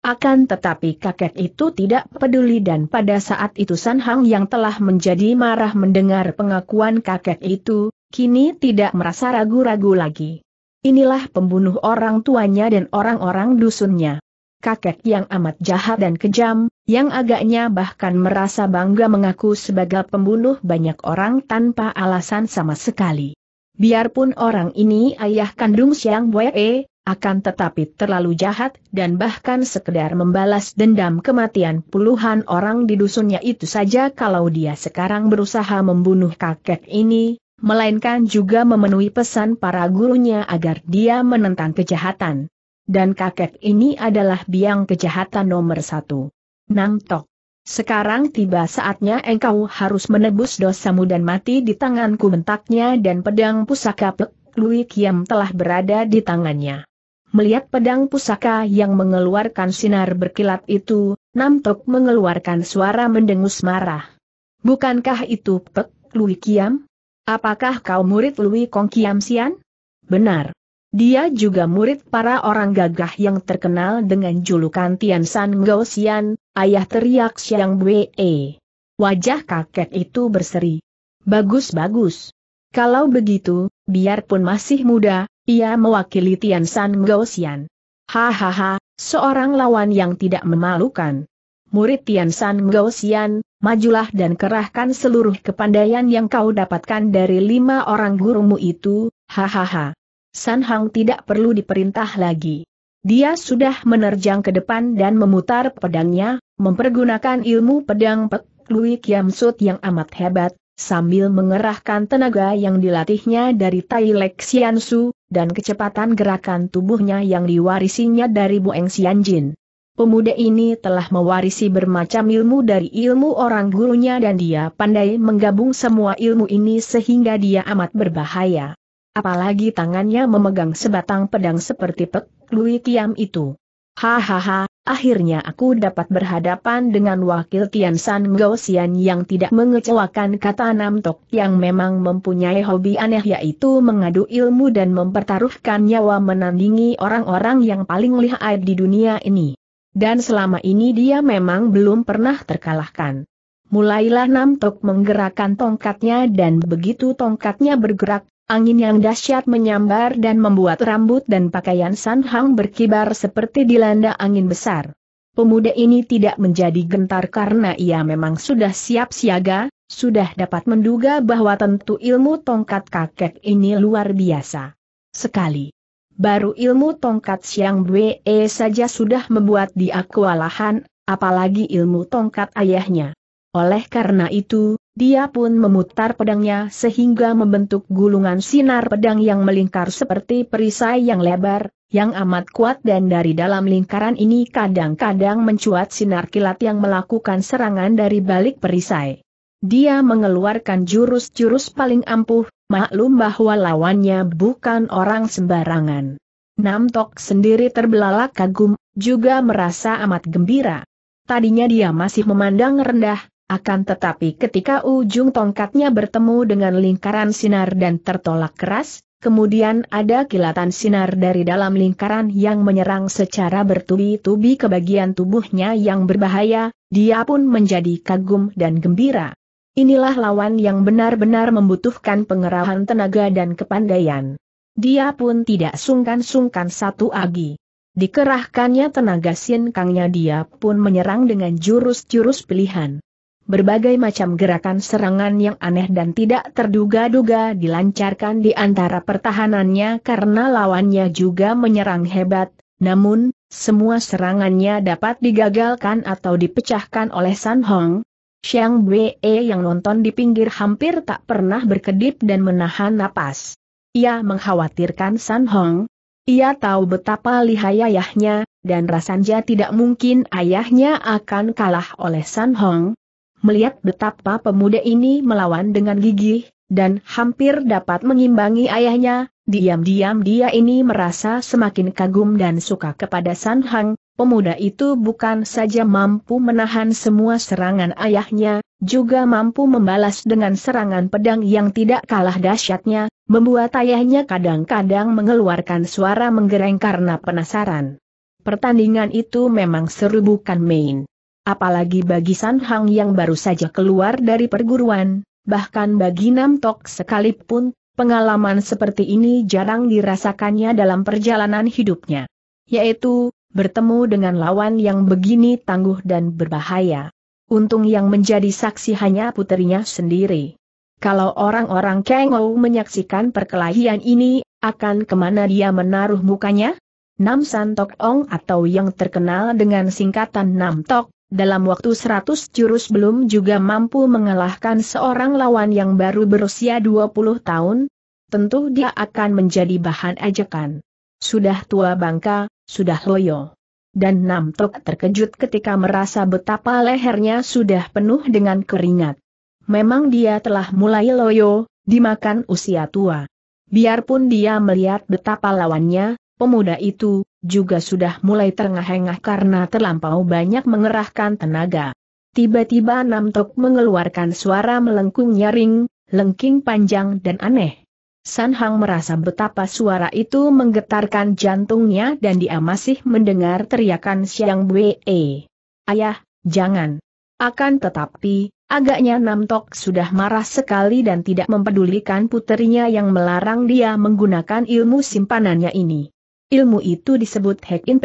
Akan tetapi kakek itu tidak peduli dan pada saat itu San Hang yang telah menjadi marah mendengar pengakuan kakek itu, kini tidak merasa ragu-ragu lagi. Inilah pembunuh orang tuanya dan orang-orang dusunnya. Kakek yang amat jahat dan kejam, yang agaknya bahkan merasa bangga mengaku sebagai pembunuh banyak orang tanpa alasan sama sekali. Biarpun orang ini ayah kandung Siang Boye, eh, akan tetapi terlalu jahat dan bahkan sekedar membalas dendam kematian puluhan orang di dusunnya itu saja kalau dia sekarang berusaha membunuh kakek ini, melainkan juga memenuhi pesan para gurunya agar dia menentang kejahatan. Dan kakek ini adalah biang kejahatan nomor satu. Nang Tok sekarang tiba saatnya engkau harus menebus dosamu dan mati di tanganku bentaknya dan pedang pusaka Pek Lui Kiam telah berada di tangannya. Melihat pedang pusaka yang mengeluarkan sinar berkilat itu, Namtok mengeluarkan suara mendengus marah. Bukankah itu Pek Lui Kiam? Apakah kau murid Lui Kong Kiam Sian? Benar. Dia juga murid para orang gagah yang terkenal dengan julukan Tian San Gao Sian, Ayah teriak siang Bwe. Wajah kakek itu berseri. Bagus-bagus. Kalau begitu, biarpun masih muda, ia mewakili Tian San Gaussian. Hahaha, seorang lawan yang tidak memalukan. Murid Tian San Gaussian, majulah dan kerahkan seluruh kepandaian yang kau dapatkan dari lima orang gurumu itu, hahaha. San Hang tidak perlu diperintah lagi. Dia sudah menerjang ke depan dan memutar pedangnya, mempergunakan ilmu pedang Pek Lui Kiam yang amat hebat, sambil mengerahkan tenaga yang dilatihnya dari Tai Lek Sian Su, dan kecepatan gerakan tubuhnya yang diwarisinya dari Eng Sian Jin. Pemuda ini telah mewarisi bermacam ilmu dari ilmu orang gurunya dan dia pandai menggabung semua ilmu ini sehingga dia amat berbahaya apalagi tangannya memegang sebatang pedang seperti Pek Lui Tiam itu. Hahaha, akhirnya aku dapat berhadapan dengan wakil Tian San Gaosian yang tidak mengecewakan kata Nam Tok yang memang mempunyai hobi aneh yaitu mengadu ilmu dan mempertaruhkan nyawa menandingi orang-orang yang paling lihai di dunia ini. Dan selama ini dia memang belum pernah terkalahkan. Mulailah Nam Tok menggerakkan tongkatnya dan begitu tongkatnya bergerak, Angin yang dahsyat menyambar dan membuat rambut dan pakaian San Hang berkibar seperti dilanda angin besar. Pemuda ini tidak menjadi gentar karena ia memang sudah siap siaga, sudah dapat menduga bahwa tentu ilmu tongkat kakek ini luar biasa. Sekali. Baru ilmu tongkat Siang Bwe saja sudah membuat dia kewalahan, apalagi ilmu tongkat ayahnya. Oleh karena itu, dia pun memutar pedangnya sehingga membentuk gulungan sinar pedang yang melingkar seperti perisai yang lebar, yang amat kuat dan dari dalam lingkaran ini kadang-kadang mencuat sinar kilat yang melakukan serangan dari balik perisai. Dia mengeluarkan jurus-jurus paling ampuh, maklum bahwa lawannya bukan orang sembarangan. Namtok sendiri terbelalak kagum, juga merasa amat gembira. Tadinya dia masih memandang rendah, akan tetapi ketika ujung tongkatnya bertemu dengan lingkaran sinar dan tertolak keras, kemudian ada kilatan sinar dari dalam lingkaran yang menyerang secara bertubi-tubi ke bagian tubuhnya yang berbahaya, dia pun menjadi kagum dan gembira. Inilah lawan yang benar-benar membutuhkan pengerahan tenaga dan kepandaian. Dia pun tidak sungkan-sungkan satu agi. Dikerahkannya tenaga sinkangnya dia pun menyerang dengan jurus-jurus pilihan berbagai macam gerakan serangan yang aneh dan tidak terduga-duga dilancarkan di antara pertahanannya karena lawannya juga menyerang hebat, namun, semua serangannya dapat digagalkan atau dipecahkan oleh San Hong. Xiang Wei yang nonton di pinggir hampir tak pernah berkedip dan menahan napas. Ia mengkhawatirkan San Hong. Ia tahu betapa lihai ayahnya, dan rasanya tidak mungkin ayahnya akan kalah oleh San Hong, melihat betapa pemuda ini melawan dengan gigih, dan hampir dapat mengimbangi ayahnya, diam-diam dia ini merasa semakin kagum dan suka kepada San Hang, pemuda itu bukan saja mampu menahan semua serangan ayahnya, juga mampu membalas dengan serangan pedang yang tidak kalah dahsyatnya, membuat ayahnya kadang-kadang mengeluarkan suara menggereng karena penasaran. Pertandingan itu memang seru bukan main apalagi bagi San Hang yang baru saja keluar dari perguruan, bahkan bagi Nam Tok sekalipun, pengalaman seperti ini jarang dirasakannya dalam perjalanan hidupnya. Yaitu, bertemu dengan lawan yang begini tangguh dan berbahaya. Untung yang menjadi saksi hanya putrinya sendiri. Kalau orang-orang Kengou menyaksikan perkelahian ini, akan kemana dia menaruh mukanya? Nam San Tok Ong atau yang terkenal dengan singkatan Nam Tok, dalam waktu 100 jurus belum juga mampu mengalahkan seorang lawan yang baru berusia 20 tahun, tentu dia akan menjadi bahan ajakan. Sudah tua bangka, sudah loyo. Dan Namtok terkejut ketika merasa betapa lehernya sudah penuh dengan keringat. Memang dia telah mulai loyo, dimakan usia tua. Biarpun dia melihat betapa lawannya, Pemuda itu, juga sudah mulai terengah-engah karena terlampau banyak mengerahkan tenaga. Tiba-tiba Namtok mengeluarkan suara melengkung nyaring, lengking panjang dan aneh. Sanhang merasa betapa suara itu menggetarkan jantungnya dan dia masih mendengar teriakan Siang Bwe. Ayah, jangan. Akan tetapi, agaknya Namtok sudah marah sekali dan tidak mempedulikan puterinya yang melarang dia menggunakan ilmu simpanannya ini. Ilmu itu disebut Hek In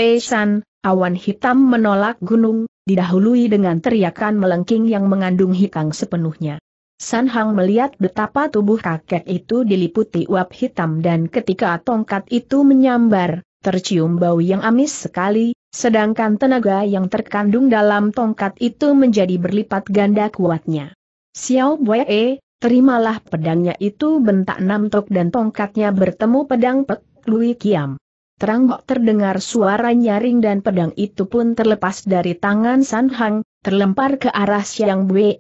awan hitam menolak gunung, didahului dengan teriakan melengking yang mengandung hikang sepenuhnya. San Hang melihat betapa tubuh kakek itu diliputi uap hitam dan ketika tongkat itu menyambar, tercium bau yang amis sekali, sedangkan tenaga yang terkandung dalam tongkat itu menjadi berlipat ganda kuatnya. Xiao Boye, terimalah pedangnya itu bentak nam tok dan tongkatnya bertemu pedang Pek Lui Kiam. Terang bok terdengar suara nyaring dan pedang itu pun terlepas dari tangan San Hang, terlempar ke arah Siang Bwe.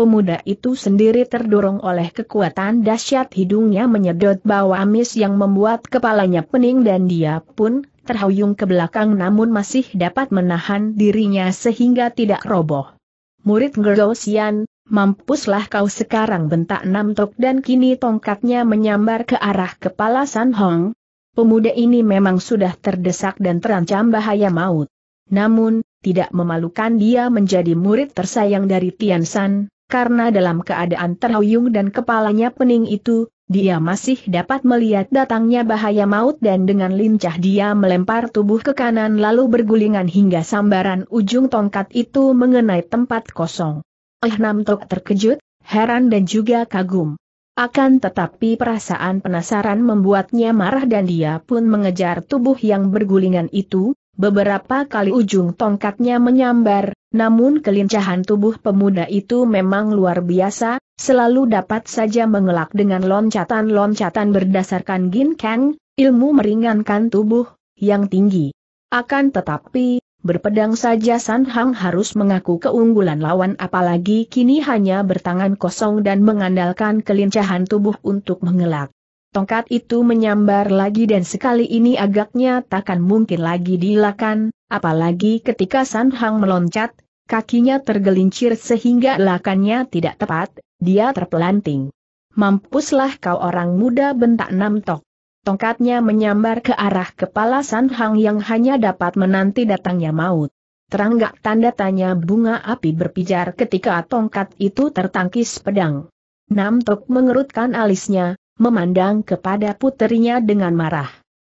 Pemuda itu sendiri terdorong oleh kekuatan dahsyat hidungnya menyedot bau amis yang membuat kepalanya pening dan dia pun terhuyung ke belakang namun masih dapat menahan dirinya sehingga tidak roboh. Murid Ngerosian, mampuslah kau sekarang bentak Namtok dan kini tongkatnya menyambar ke arah kepala San Hong, Pemuda ini memang sudah terdesak dan terancam bahaya maut. Namun, tidak memalukan dia menjadi murid tersayang dari Tian San, karena dalam keadaan terhuyung dan kepalanya pening itu, dia masih dapat melihat datangnya bahaya maut dan dengan lincah dia melempar tubuh ke kanan lalu bergulingan hingga sambaran ujung tongkat itu mengenai tempat kosong. Eh Nam Tok terkejut, heran dan juga kagum. Akan tetapi perasaan penasaran membuatnya marah dan dia pun mengejar tubuh yang bergulingan itu, beberapa kali ujung tongkatnya menyambar, namun kelincahan tubuh pemuda itu memang luar biasa, selalu dapat saja mengelak dengan loncatan-loncatan berdasarkan gin Kang, ilmu meringankan tubuh, yang tinggi. Akan tetapi, berpedang saja San Hang harus mengaku keunggulan lawan apalagi kini hanya bertangan kosong dan mengandalkan kelincahan tubuh untuk mengelak. Tongkat itu menyambar lagi dan sekali ini agaknya takkan mungkin lagi dilakan, apalagi ketika San Hang meloncat, kakinya tergelincir sehingga lakannya tidak tepat, dia terpelanting. Mampuslah kau orang muda bentak Nam Tok tongkatnya menyambar ke arah kepala San Hang yang hanya dapat menanti datangnya maut. Teranggak tanda tanya bunga api berpijar ketika tongkat itu tertangkis pedang. Nam Tok mengerutkan alisnya, memandang kepada puterinya dengan marah.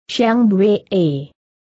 Xiang Bue,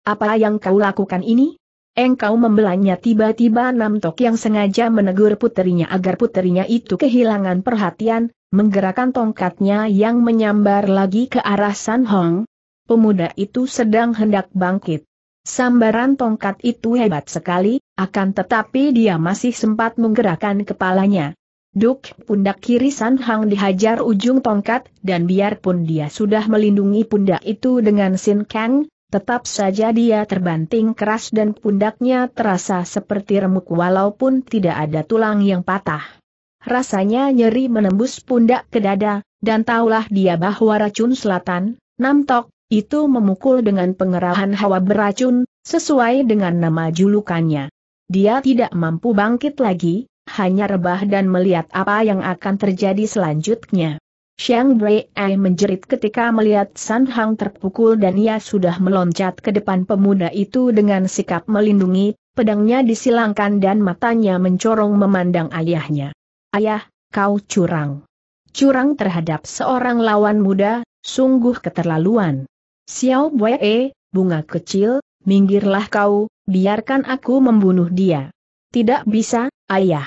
apa yang kau lakukan ini? Engkau membelanya tiba-tiba Nam Tok yang sengaja menegur puterinya agar puterinya itu kehilangan perhatian, menggerakkan tongkatnya yang menyambar lagi ke arah San Hong. Pemuda itu sedang hendak bangkit. Sambaran tongkat itu hebat sekali, akan tetapi dia masih sempat menggerakkan kepalanya. Duk pundak kiri San Hong dihajar ujung tongkat dan biarpun dia sudah melindungi pundak itu dengan Sin Kang, tetap saja dia terbanting keras dan pundaknya terasa seperti remuk walaupun tidak ada tulang yang patah. Rasanya nyeri menembus pundak ke dada, dan taulah dia bahwa racun selatan, Namtok, itu memukul dengan pengerahan hawa beracun, sesuai dengan nama julukannya. Dia tidak mampu bangkit lagi, hanya rebah dan melihat apa yang akan terjadi selanjutnya. Xiang Brei menjerit ketika melihat San Hang terpukul dan ia sudah meloncat ke depan pemuda itu dengan sikap melindungi, pedangnya disilangkan dan matanya mencorong memandang ayahnya. Ayah, kau curang. Curang terhadap seorang lawan muda, sungguh keterlaluan. Xiao Buee, bunga kecil, minggirlah kau, biarkan aku membunuh dia. Tidak bisa, ayah.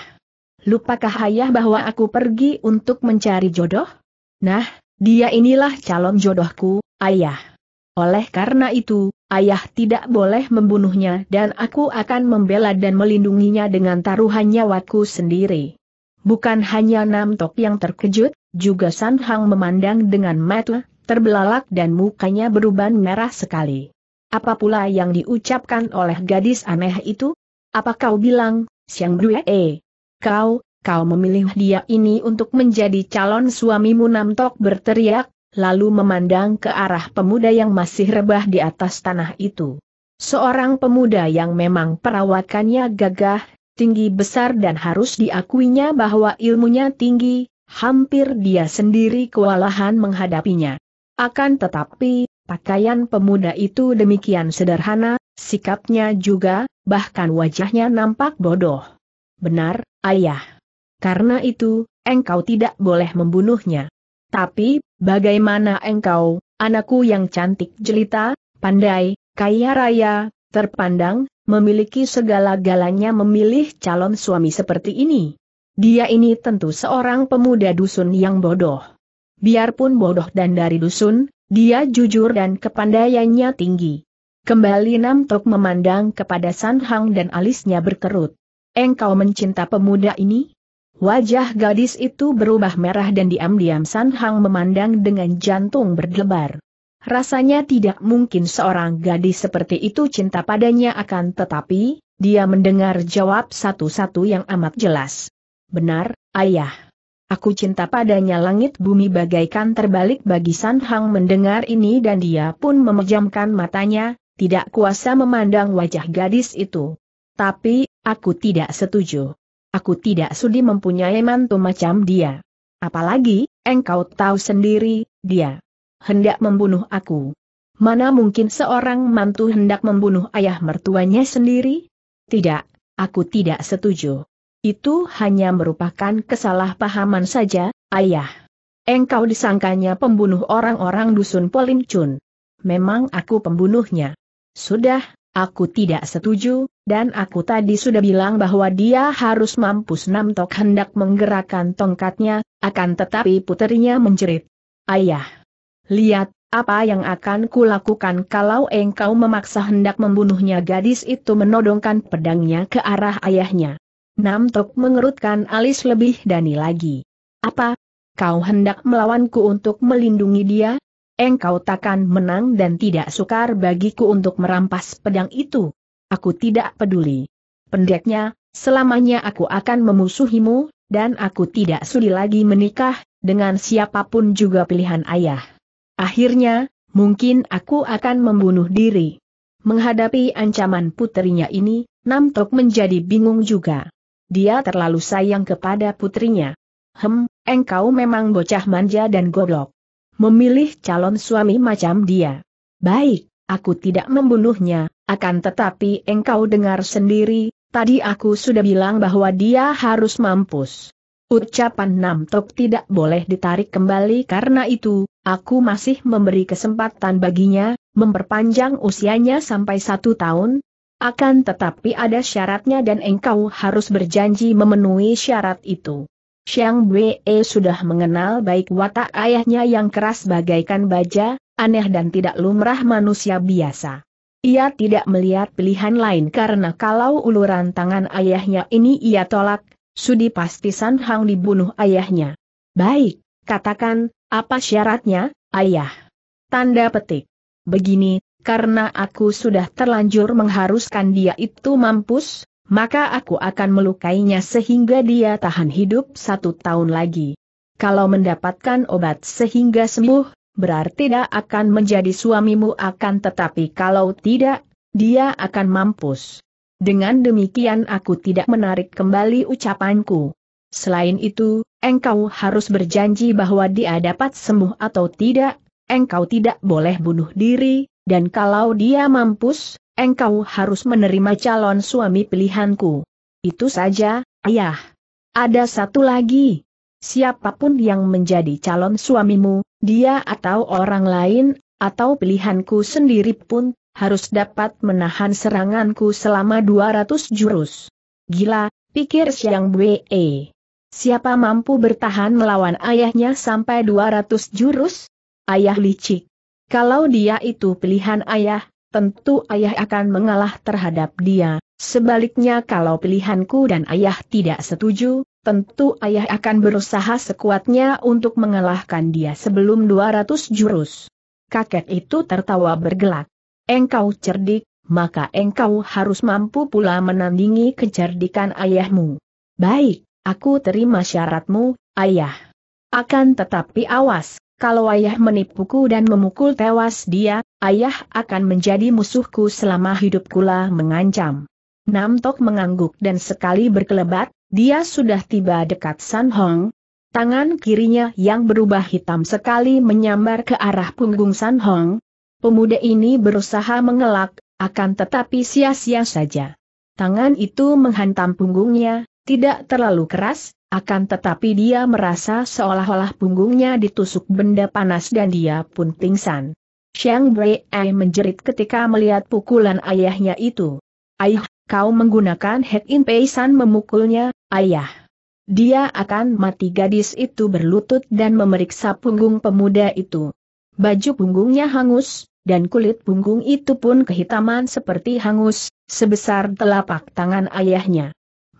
Lupakah ayah bahwa aku pergi untuk mencari jodoh? Nah, dia inilah calon jodohku, ayah. Oleh karena itu, ayah tidak boleh membunuhnya dan aku akan membela dan melindunginya dengan taruhan nyawaku sendiri. Bukan hanya Nam Tok yang terkejut, juga San Hang memandang dengan mata terbelalak dan mukanya berubah merah sekali. Apa pula yang diucapkan oleh gadis aneh itu? Apa kau bilang, Siang -e? Kau, kau memilih dia ini untuk menjadi calon suamimu Nam Tok berteriak, lalu memandang ke arah pemuda yang masih rebah di atas tanah itu. Seorang pemuda yang memang perawakannya gagah, tinggi besar dan harus diakuinya bahwa ilmunya tinggi, hampir dia sendiri kewalahan menghadapinya. Akan tetapi, pakaian pemuda itu demikian sederhana, sikapnya juga, bahkan wajahnya nampak bodoh. Benar, ayah. Karena itu, engkau tidak boleh membunuhnya. Tapi, bagaimana engkau, anakku yang cantik jelita, pandai, kaya raya, terpandang, memiliki segala-galanya memilih calon suami seperti ini. Dia ini tentu seorang pemuda dusun yang bodoh. Biarpun bodoh dan dari dusun, dia jujur dan kepandaiannya tinggi. Kembali Nam Tok memandang kepada San Hang dan alisnya berkerut. Engkau mencinta pemuda ini? Wajah gadis itu berubah merah dan diam-diam San Hang memandang dengan jantung berdebar. Rasanya tidak mungkin seorang gadis seperti itu cinta padanya akan tetapi, dia mendengar jawab satu-satu yang amat jelas. Benar, ayah. Aku cinta padanya langit bumi bagaikan terbalik bagi San Hang mendengar ini dan dia pun memejamkan matanya, tidak kuasa memandang wajah gadis itu. Tapi, aku tidak setuju. Aku tidak sudi mempunyai mantu macam dia. Apalagi, engkau tahu sendiri, dia hendak membunuh aku. Mana mungkin seorang mantu hendak membunuh ayah mertuanya sendiri? Tidak, aku tidak setuju. Itu hanya merupakan kesalahpahaman saja, ayah. Engkau disangkanya pembunuh orang-orang dusun Polimcun. Memang aku pembunuhnya. Sudah, aku tidak setuju, dan aku tadi sudah bilang bahwa dia harus mampus Namtok hendak menggerakkan tongkatnya, akan tetapi puterinya menjerit. Ayah. Lihat, apa yang akan kulakukan kalau engkau memaksa hendak membunuhnya gadis itu menodongkan pedangnya ke arah ayahnya. Namtok mengerutkan alis lebih dani lagi. Apa? Kau hendak melawanku untuk melindungi dia? Engkau takkan menang dan tidak sukar bagiku untuk merampas pedang itu. Aku tidak peduli. Pendeknya, selamanya aku akan memusuhimu, dan aku tidak sudi lagi menikah, dengan siapapun juga pilihan ayah. Akhirnya, mungkin aku akan membunuh diri. Menghadapi ancaman putrinya ini, Namtok menjadi bingung juga. Dia terlalu sayang kepada putrinya. Hem, engkau memang bocah manja dan goblok. Memilih calon suami macam dia. Baik, aku tidak membunuhnya, akan tetapi engkau dengar sendiri, tadi aku sudah bilang bahwa dia harus mampus. Ucapan Namtok tidak boleh ditarik kembali karena itu, Aku masih memberi kesempatan baginya, memperpanjang usianya sampai satu tahun, akan tetapi ada syaratnya dan engkau harus berjanji memenuhi syarat itu. Xiang Wei sudah mengenal baik watak ayahnya yang keras bagaikan baja, aneh dan tidak lumrah manusia biasa. Ia tidak melihat pilihan lain karena kalau uluran tangan ayahnya ini ia tolak, sudi pasti San Hang dibunuh ayahnya. Baik, katakan, apa syaratnya, ayah? Tanda petik. Begini, karena aku sudah terlanjur mengharuskan dia itu mampus, maka aku akan melukainya sehingga dia tahan hidup satu tahun lagi. Kalau mendapatkan obat sehingga sembuh, berarti dia akan menjadi suamimu akan tetapi kalau tidak, dia akan mampus. Dengan demikian aku tidak menarik kembali ucapanku. Selain itu, engkau harus berjanji bahwa dia dapat sembuh atau tidak, engkau tidak boleh bunuh diri, dan kalau dia mampus, engkau harus menerima calon suami pilihanku. Itu saja, ayah. Ada satu lagi. Siapapun yang menjadi calon suamimu, dia atau orang lain, atau pilihanku sendiri pun, harus dapat menahan seranganku selama 200 jurus. Gila, pikir Siang Bwe. Siapa mampu bertahan melawan ayahnya sampai 200 jurus? Ayah licik. Kalau dia itu pilihan ayah, tentu ayah akan mengalah terhadap dia. Sebaliknya kalau pilihanku dan ayah tidak setuju, tentu ayah akan berusaha sekuatnya untuk mengalahkan dia sebelum 200 jurus. Kakek itu tertawa bergelak. Engkau cerdik, maka engkau harus mampu pula menandingi kecerdikan ayahmu. Baik, Aku terima syaratmu, ayah. Akan tetapi awas, kalau ayah menipuku dan memukul tewas dia, ayah akan menjadi musuhku selama hidupku kula mengancam. Namtok mengangguk dan sekali berkelebat, dia sudah tiba dekat San Hong. Tangan kirinya yang berubah hitam sekali menyambar ke arah punggung San Hong. Pemuda ini berusaha mengelak, akan tetapi sia-sia saja. Tangan itu menghantam punggungnya, tidak terlalu keras, akan tetapi dia merasa seolah-olah punggungnya ditusuk benda panas dan dia pun pingsan. Xiang Brei menjerit ketika melihat pukulan ayahnya itu. Ayah, kau menggunakan head in peisan memukulnya, ayah. Dia akan mati gadis itu berlutut dan memeriksa punggung pemuda itu. Baju punggungnya hangus, dan kulit punggung itu pun kehitaman seperti hangus, sebesar telapak tangan ayahnya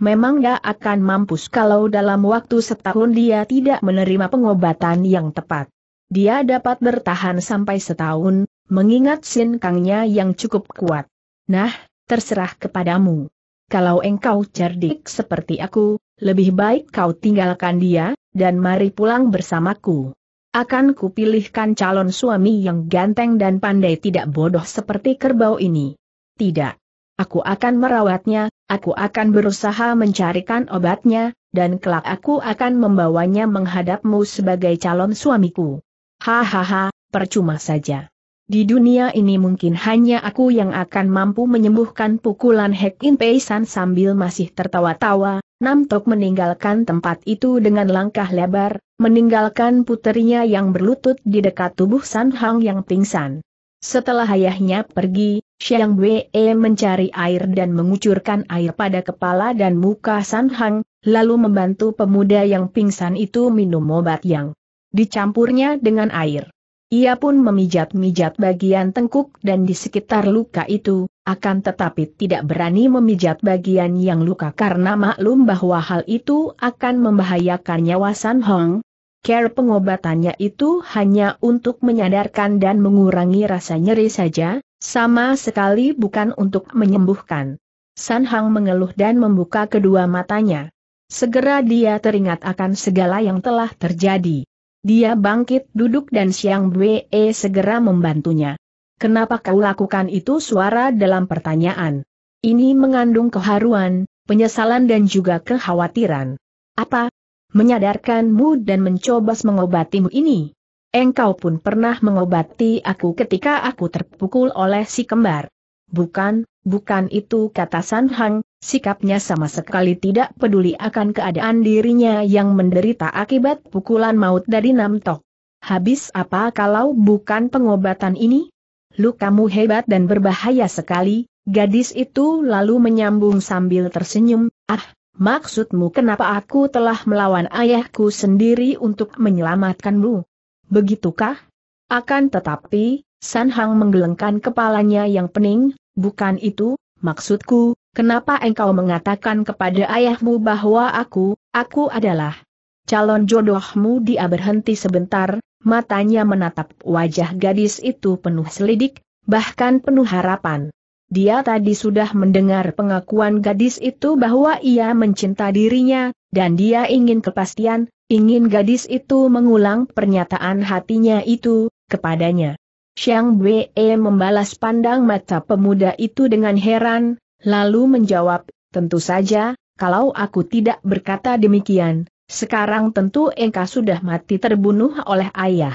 memang gak akan mampus kalau dalam waktu setahun dia tidak menerima pengobatan yang tepat. Dia dapat bertahan sampai setahun, mengingat sin kangnya yang cukup kuat. Nah, terserah kepadamu. Kalau engkau cerdik seperti aku, lebih baik kau tinggalkan dia, dan mari pulang bersamaku. Akan kupilihkan calon suami yang ganteng dan pandai tidak bodoh seperti kerbau ini. Tidak. Aku akan merawatnya, aku akan berusaha mencarikan obatnya, dan kelak aku akan membawanya menghadapmu sebagai calon suamiku. Hahaha, percuma saja. Di dunia ini mungkin hanya aku yang akan mampu menyembuhkan pukulan Hek In Peisan sambil masih tertawa-tawa, Namtok meninggalkan tempat itu dengan langkah lebar, meninggalkan putrinya yang berlutut di dekat tubuh San Hang yang pingsan. Setelah ayahnya pergi, Xiang Wei mencari air dan mengucurkan air pada kepala dan muka San Hang, lalu membantu pemuda yang pingsan itu minum obat yang dicampurnya dengan air. Ia pun memijat-mijat bagian tengkuk dan di sekitar luka itu, akan tetapi tidak berani memijat bagian yang luka karena maklum bahwa hal itu akan membahayakan nyawa San Hong, care pengobatannya itu hanya untuk menyadarkan dan mengurangi rasa nyeri saja, sama sekali bukan untuk menyembuhkan. San Hang mengeluh dan membuka kedua matanya. Segera dia teringat akan segala yang telah terjadi. Dia bangkit duduk dan Siang Bwe segera membantunya. Kenapa kau lakukan itu suara dalam pertanyaan? Ini mengandung keharuan, penyesalan dan juga kekhawatiran. Apa, menyadarkanmu dan mencoba mengobatimu ini. Engkau pun pernah mengobati aku ketika aku terpukul oleh si kembar. Bukan, bukan itu kata San Hang, sikapnya sama sekali tidak peduli akan keadaan dirinya yang menderita akibat pukulan maut dari Nam Tok. Habis apa kalau bukan pengobatan ini? Lukamu hebat dan berbahaya sekali, gadis itu lalu menyambung sambil tersenyum, ah, Maksudmu kenapa aku telah melawan ayahku sendiri untuk menyelamatkanmu? Begitukah? Akan tetapi, San Hang menggelengkan kepalanya yang pening, bukan itu, maksudku, kenapa engkau mengatakan kepada ayahmu bahwa aku, aku adalah calon jodohmu dia berhenti sebentar, matanya menatap wajah gadis itu penuh selidik, bahkan penuh harapan dia tadi sudah mendengar pengakuan gadis itu bahwa ia mencinta dirinya, dan dia ingin kepastian, ingin gadis itu mengulang pernyataan hatinya itu, kepadanya. Xiang Wei membalas pandang mata pemuda itu dengan heran, lalu menjawab, tentu saja, kalau aku tidak berkata demikian, sekarang tentu engkau sudah mati terbunuh oleh ayah.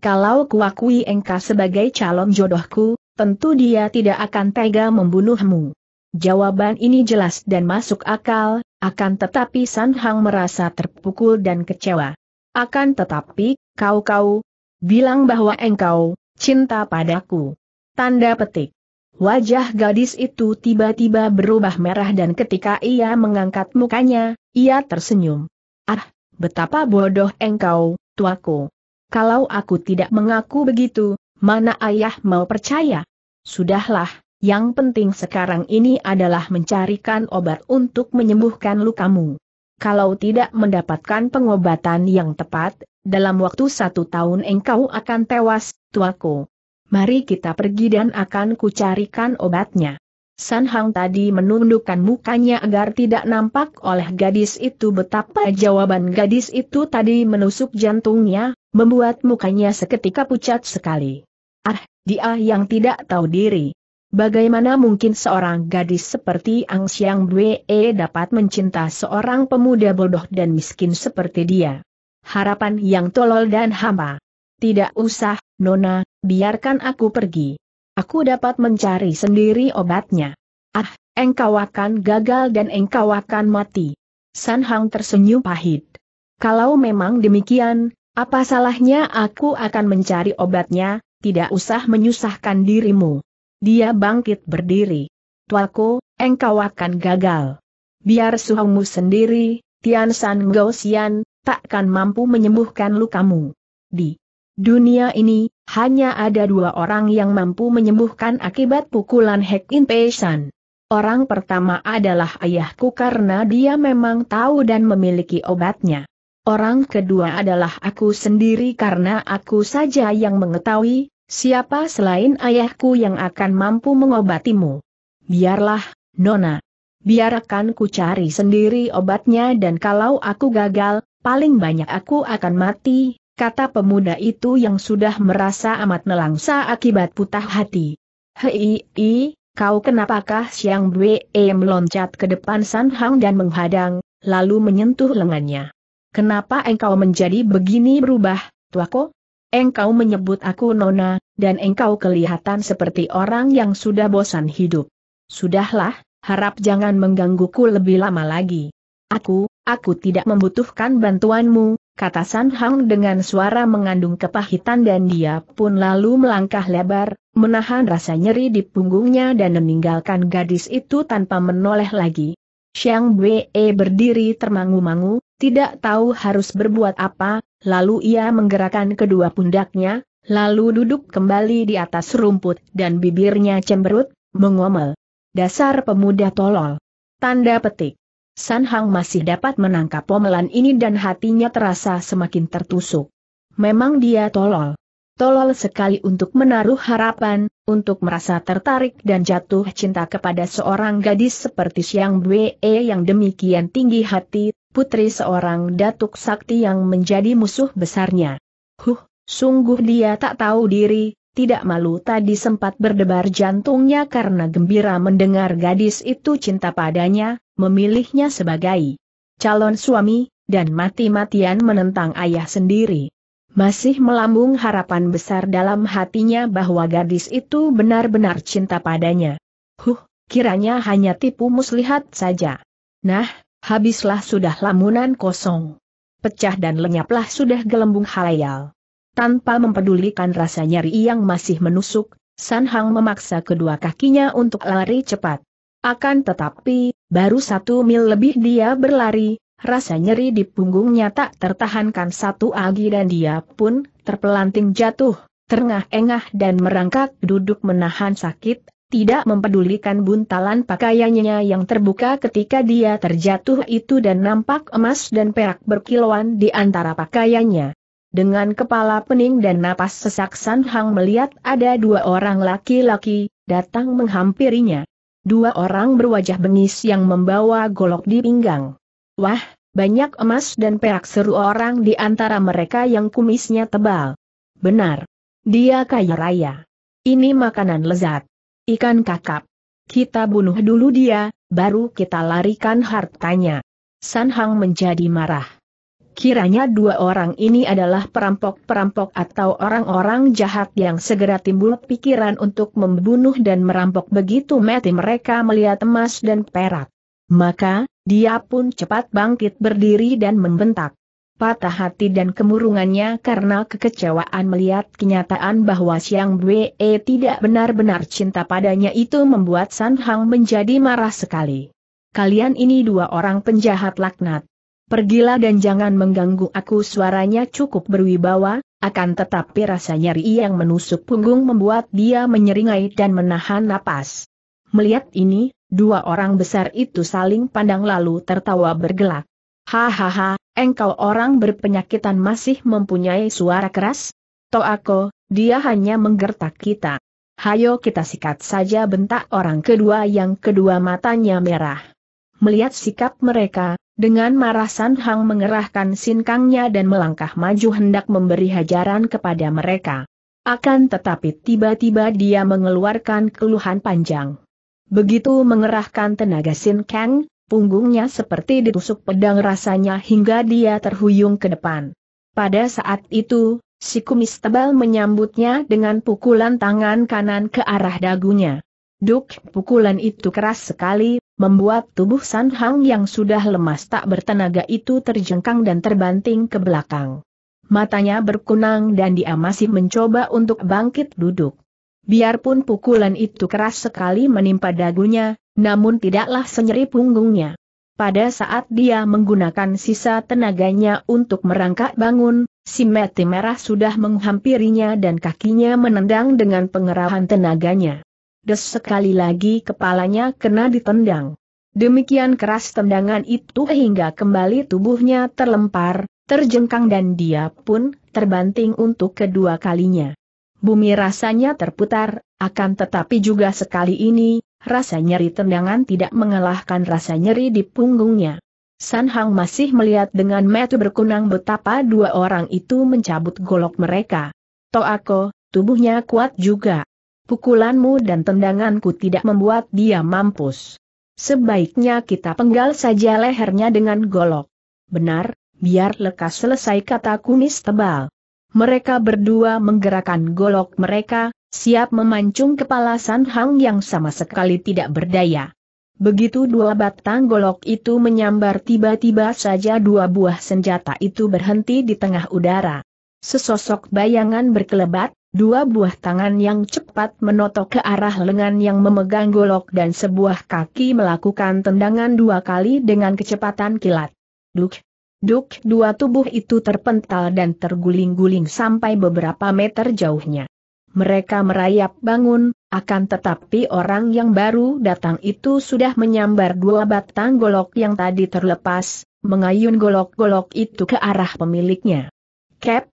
Kalau kuakui engkau sebagai calon jodohku, tentu dia tidak akan tega membunuhmu. Jawaban ini jelas dan masuk akal, akan tetapi San Hang merasa terpukul dan kecewa. Akan tetapi, kau-kau bilang bahwa engkau cinta padaku. Tanda petik. Wajah gadis itu tiba-tiba berubah merah dan ketika ia mengangkat mukanya, ia tersenyum. Ah, betapa bodoh engkau, tuaku. Kalau aku tidak mengaku begitu, mana ayah mau percaya? Sudahlah, yang penting sekarang ini adalah mencarikan obat untuk menyembuhkan lukamu. Kalau tidak mendapatkan pengobatan yang tepat, dalam waktu satu tahun engkau akan tewas, tuaku. Mari kita pergi dan akan kucarikan obatnya. San Hang tadi menundukkan mukanya agar tidak nampak oleh gadis itu betapa jawaban gadis itu tadi menusuk jantungnya, membuat mukanya seketika pucat sekali. Ah, dia yang tidak tahu diri. Bagaimana mungkin seorang gadis seperti Ang Siang Bwe dapat mencinta seorang pemuda bodoh dan miskin seperti dia? Harapan yang tolol dan hamba. Tidak usah, Nona, biarkan aku pergi. Aku dapat mencari sendiri obatnya. Ah, engkau akan gagal dan engkau akan mati. San Hang tersenyum pahit. Kalau memang demikian, apa salahnya aku akan mencari obatnya, tidak usah menyusahkan dirimu. Dia bangkit berdiri. Tuaku, engkau akan gagal. Biar suhumu sendiri, Tian San Gaussian, takkan mampu menyembuhkan lukamu. Di dunia ini, hanya ada dua orang yang mampu menyembuhkan akibat pukulan Hek In Pei San. Orang pertama adalah ayahku karena dia memang tahu dan memiliki obatnya. Orang kedua adalah aku sendiri karena aku saja yang mengetahui, Siapa selain ayahku yang akan mampu mengobatimu? Biarlah, Nona. Biarkan ku cari sendiri obatnya dan kalau aku gagal, paling banyak aku akan mati, kata pemuda itu yang sudah merasa amat nelangsa akibat putah hati. Hei, i, kau kenapakah Siang Bwe e meloncat ke depan Sanhang dan menghadang, lalu menyentuh lengannya? Kenapa engkau menjadi begini berubah, tuako? Engkau menyebut aku Nona, dan engkau kelihatan seperti orang yang sudah bosan hidup. Sudahlah, harap jangan menggangguku lebih lama lagi. Aku, aku tidak membutuhkan bantuanmu, kata San Hang dengan suara mengandung kepahitan dan dia pun lalu melangkah lebar, menahan rasa nyeri di punggungnya dan meninggalkan gadis itu tanpa menoleh lagi. Xiang Wei berdiri termangu-mangu, tidak tahu harus berbuat apa, lalu ia menggerakkan kedua pundaknya, lalu duduk kembali di atas rumput dan bibirnya cemberut, mengomel. Dasar pemuda tolol. Tanda petik. San Hang masih dapat menangkap pomelan ini dan hatinya terasa semakin tertusuk. Memang dia tolol. Tolol sekali untuk menaruh harapan, untuk merasa tertarik dan jatuh cinta kepada seorang gadis seperti Siang Wei yang demikian tinggi hati, putri seorang datuk sakti yang menjadi musuh besarnya. Huh, sungguh dia tak tahu diri, tidak malu tadi sempat berdebar jantungnya karena gembira mendengar gadis itu cinta padanya, memilihnya sebagai calon suami, dan mati-matian menentang ayah sendiri. Masih melambung harapan besar dalam hatinya bahwa gadis itu benar-benar cinta padanya. Huh, kiranya hanya tipu muslihat saja. Nah, habislah sudah lamunan kosong. Pecah dan lenyaplah sudah gelembung halayal. Tanpa mempedulikan rasa nyeri yang masih menusuk, San Hang memaksa kedua kakinya untuk lari cepat. Akan tetapi, baru satu mil lebih dia berlari, rasa nyeri di punggungnya tak tertahankan satu agi dan dia pun terpelanting jatuh, terengah-engah dan merangkak duduk menahan sakit, tidak mempedulikan buntalan pakaiannya yang terbuka ketika dia terjatuh itu dan nampak emas dan perak berkilauan di antara pakaiannya. Dengan kepala pening dan napas sesak San Hang melihat ada dua orang laki-laki, datang menghampirinya. Dua orang berwajah bengis yang membawa golok di pinggang. Wah, banyak emas dan perak seru orang di antara mereka yang kumisnya tebal. Benar. Dia kaya raya. Ini makanan lezat. Ikan kakap. Kita bunuh dulu dia, baru kita larikan hartanya. San Hang menjadi marah. Kiranya dua orang ini adalah perampok-perampok atau orang-orang jahat yang segera timbul pikiran untuk membunuh dan merampok begitu mati mereka melihat emas dan perak. Maka, dia pun cepat bangkit berdiri dan membentak patah hati dan kemurungannya karena kekecewaan melihat kenyataan bahwa Siang Bwe tidak benar-benar cinta padanya itu membuat San Hang menjadi marah sekali. Kalian ini dua orang penjahat laknat. Pergilah dan jangan mengganggu aku suaranya cukup berwibawa, akan tetapi rasa nyeri yang menusuk punggung membuat dia menyeringai dan menahan napas. Melihat ini, dua orang besar itu saling pandang lalu tertawa bergelak. Hahaha, engkau orang berpenyakitan masih mempunyai suara keras? Toh aku, dia hanya menggertak kita. Hayo kita sikat saja bentak orang kedua yang kedua matanya merah. Melihat sikap mereka, dengan marah San Hang mengerahkan sinkangnya dan melangkah maju hendak memberi hajaran kepada mereka. Akan tetapi tiba-tiba dia mengeluarkan keluhan panjang. Begitu mengerahkan tenaga Sin punggungnya seperti ditusuk pedang rasanya hingga dia terhuyung ke depan. Pada saat itu, si kumis tebal menyambutnya dengan pukulan tangan kanan ke arah dagunya. Duk, pukulan itu keras sekali, membuat tubuh San Hang yang sudah lemas tak bertenaga itu terjengkang dan terbanting ke belakang. Matanya berkunang dan dia masih mencoba untuk bangkit duduk. Biarpun pukulan itu keras sekali menimpa dagunya, namun tidaklah senyeri punggungnya. Pada saat dia menggunakan sisa tenaganya untuk merangkak bangun, si mete merah sudah menghampirinya dan kakinya menendang dengan pengerahan tenaganya. Des sekali lagi kepalanya kena ditendang. Demikian keras tendangan itu hingga kembali tubuhnya terlempar, terjengkang dan dia pun terbanting untuk kedua kalinya. Bumi rasanya terputar, akan tetapi juga sekali ini, Rasa nyeri tendangan tidak mengalahkan rasa nyeri di punggungnya. San Hang masih melihat dengan metu berkunang betapa dua orang itu mencabut golok mereka. Toako, tubuhnya kuat juga. Pukulanmu dan tendanganku tidak membuat dia mampus. Sebaiknya kita penggal saja lehernya dengan golok. Benar, biar lekas selesai kata kumis tebal. Mereka berdua menggerakkan golok mereka, siap memancung kepala San Hang yang sama sekali tidak berdaya. Begitu dua batang golok itu menyambar tiba-tiba saja dua buah senjata itu berhenti di tengah udara. Sesosok bayangan berkelebat, dua buah tangan yang cepat menotok ke arah lengan yang memegang golok dan sebuah kaki melakukan tendangan dua kali dengan kecepatan kilat. Duk, duk, dua tubuh itu terpental dan terguling-guling sampai beberapa meter jauhnya mereka merayap bangun, akan tetapi orang yang baru datang itu sudah menyambar dua batang golok yang tadi terlepas, mengayun golok-golok itu ke arah pemiliknya. Kep,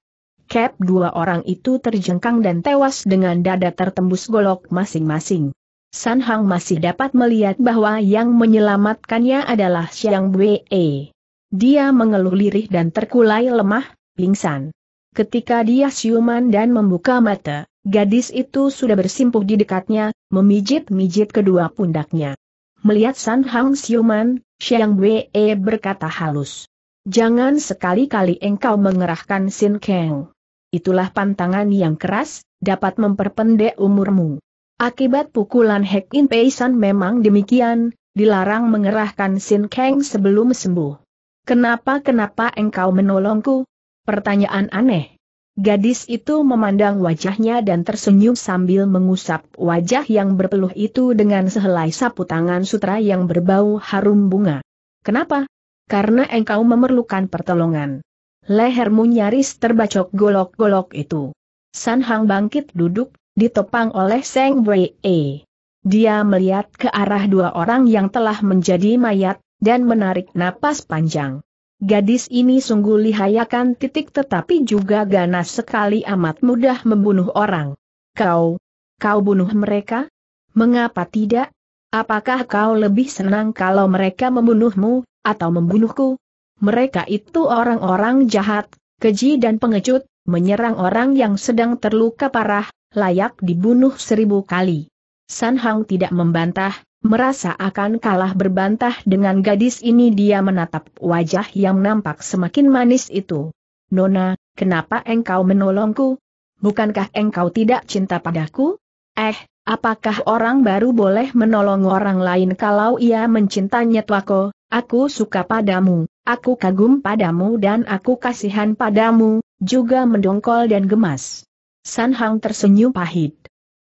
kep dua orang itu terjengkang dan tewas dengan dada tertembus golok masing-masing. San Hang masih dapat melihat bahwa yang menyelamatkannya adalah Xiang Wei. Dia mengeluh lirih dan terkulai lemah, pingsan. Ketika dia siuman dan membuka mata, gadis itu sudah bersimpuh di dekatnya, memijit-mijit kedua pundaknya. Melihat San Hang siuman, Xiang Wei berkata halus. Jangan sekali-kali engkau mengerahkan Sin Kang. Itulah pantangan yang keras, dapat memperpendek umurmu. Akibat pukulan Hek In Pei San memang demikian, dilarang mengerahkan Sin Kang sebelum sembuh. Kenapa-kenapa engkau menolongku, Pertanyaan aneh. Gadis itu memandang wajahnya dan tersenyum sambil mengusap wajah yang berpeluh itu dengan sehelai sapu tangan sutra yang berbau harum bunga. Kenapa? Karena engkau memerlukan pertolongan. Lehermu nyaris terbacok golok-golok itu. San Hang bangkit duduk, ditopang oleh Seng Wei. -e. Dia melihat ke arah dua orang yang telah menjadi mayat, dan menarik napas panjang. Gadis ini sungguh lihayakan titik tetapi juga ganas sekali amat mudah membunuh orang. Kau, kau bunuh mereka? Mengapa tidak? Apakah kau lebih senang kalau mereka membunuhmu, atau membunuhku? Mereka itu orang-orang jahat, keji dan pengecut, menyerang orang yang sedang terluka parah, layak dibunuh seribu kali. San tidak membantah, merasa akan kalah berbantah dengan gadis ini dia menatap wajah yang nampak semakin manis itu. Nona, kenapa engkau menolongku? Bukankah engkau tidak cinta padaku? Eh, apakah orang baru boleh menolong orang lain kalau ia mencintanya tuako? Aku suka padamu, aku kagum padamu dan aku kasihan padamu, juga mendongkol dan gemas. sanhang tersenyum pahit.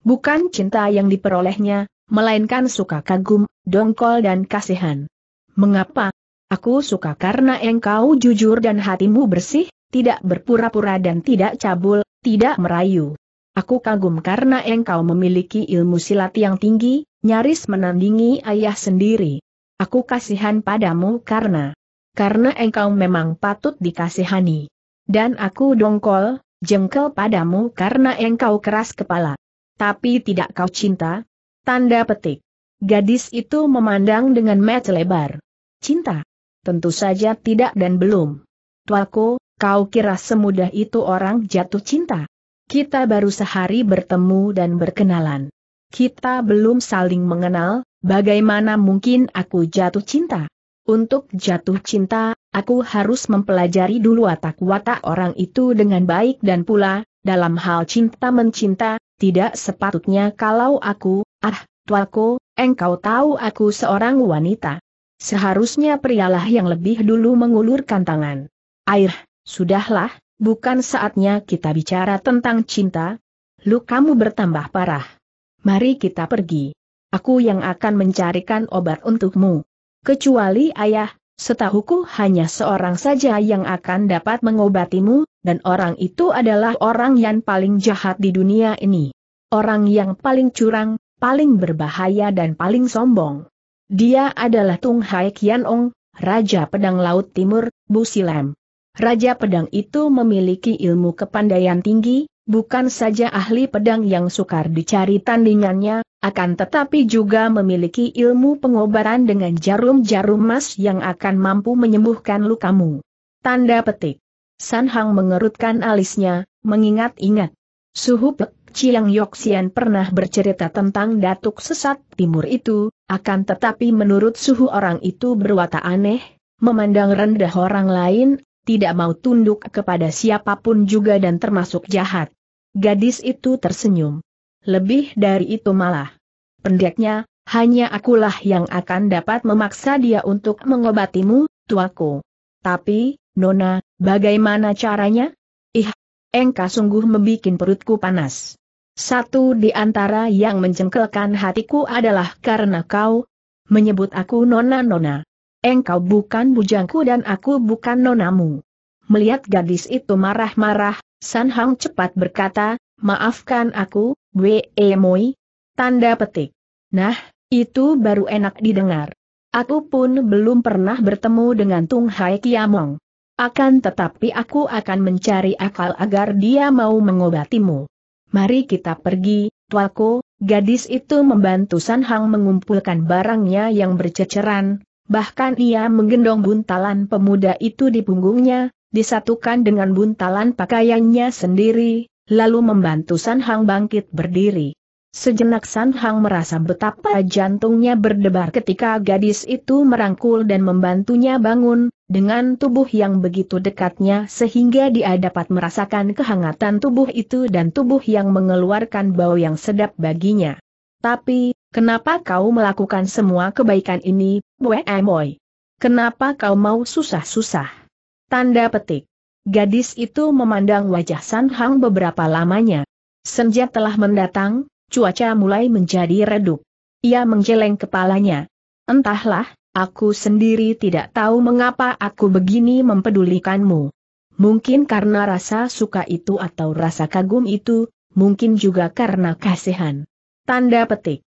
Bukan cinta yang diperolehnya, melainkan suka kagum, dongkol dan kasihan. Mengapa? Aku suka karena engkau jujur dan hatimu bersih, tidak berpura-pura dan tidak cabul, tidak merayu. Aku kagum karena engkau memiliki ilmu silat yang tinggi, nyaris menandingi ayah sendiri. Aku kasihan padamu karena karena engkau memang patut dikasihani. Dan aku dongkol, jengkel padamu karena engkau keras kepala. Tapi tidak kau cinta, Tanda petik. Gadis itu memandang dengan mata lebar. Cinta? Tentu saja tidak dan belum. Tuaku, kau kira semudah itu orang jatuh cinta? Kita baru sehari bertemu dan berkenalan. Kita belum saling mengenal, bagaimana mungkin aku jatuh cinta? Untuk jatuh cinta, aku harus mempelajari dulu watak-watak orang itu dengan baik dan pula, dalam hal cinta-mencinta, tidak sepatutnya kalau aku, Ah, tuaku, engkau tahu aku seorang wanita. Seharusnya prialah yang lebih dulu mengulurkan tangan. Air, sudahlah, bukan saatnya kita bicara tentang cinta. Lu kamu bertambah parah. Mari kita pergi. Aku yang akan mencarikan obat untukmu. Kecuali ayah, setahuku hanya seorang saja yang akan dapat mengobatimu, dan orang itu adalah orang yang paling jahat di dunia ini. Orang yang paling curang, paling berbahaya dan paling sombong. Dia adalah Tung Hai Ong, Raja Pedang Laut Timur, Busilem. Raja Pedang itu memiliki ilmu kepandaian tinggi, bukan saja ahli pedang yang sukar dicari tandingannya, akan tetapi juga memiliki ilmu pengobaran dengan jarum-jarum emas yang akan mampu menyembuhkan lukamu. Tanda petik. San Hang mengerutkan alisnya, mengingat-ingat. Suhu Pek Chiang Yoxian pernah bercerita tentang datuk sesat timur itu, akan tetapi menurut suhu orang itu berwata aneh, memandang rendah orang lain, tidak mau tunduk kepada siapapun juga dan termasuk jahat. Gadis itu tersenyum. Lebih dari itu malah. Pendeknya, hanya akulah yang akan dapat memaksa dia untuk mengobatimu, tuaku. Tapi, Nona, bagaimana caranya? Ih, engkau sungguh membuat perutku panas. Satu di antara yang menjengkelkan hatiku adalah karena kau menyebut aku nona-nona. Engkau bukan bujangku dan aku bukan nonamu. Melihat gadis itu marah-marah, San Hang cepat berkata, maafkan aku, Wei Moi. Tanda petik. Nah, itu baru enak didengar. Aku pun belum pernah bertemu dengan Tung Hai Kiamong. Akan tetapi aku akan mencari akal agar dia mau mengobatimu mari kita pergi, tuaku, gadis itu membantu Sanhang mengumpulkan barangnya yang berceceran, bahkan ia menggendong buntalan pemuda itu di punggungnya, disatukan dengan buntalan pakaiannya sendiri, lalu membantu Sanhang bangkit berdiri. Sejenak San Hang merasa betapa jantungnya berdebar ketika gadis itu merangkul dan membantunya bangun, dengan tubuh yang begitu dekatnya sehingga dia dapat merasakan kehangatan tubuh itu dan tubuh yang mengeluarkan bau yang sedap baginya. Tapi, kenapa kau melakukan semua kebaikan ini, Bue Kenapa kau mau susah-susah? Tanda petik. Gadis itu memandang wajah San Hang beberapa lamanya. Senja telah mendatang, cuaca mulai menjadi redup. Ia menggeleng kepalanya. Entahlah, aku sendiri tidak tahu mengapa aku begini mempedulikanmu. Mungkin karena rasa suka itu atau rasa kagum itu, mungkin juga karena kasihan. Tanda petik.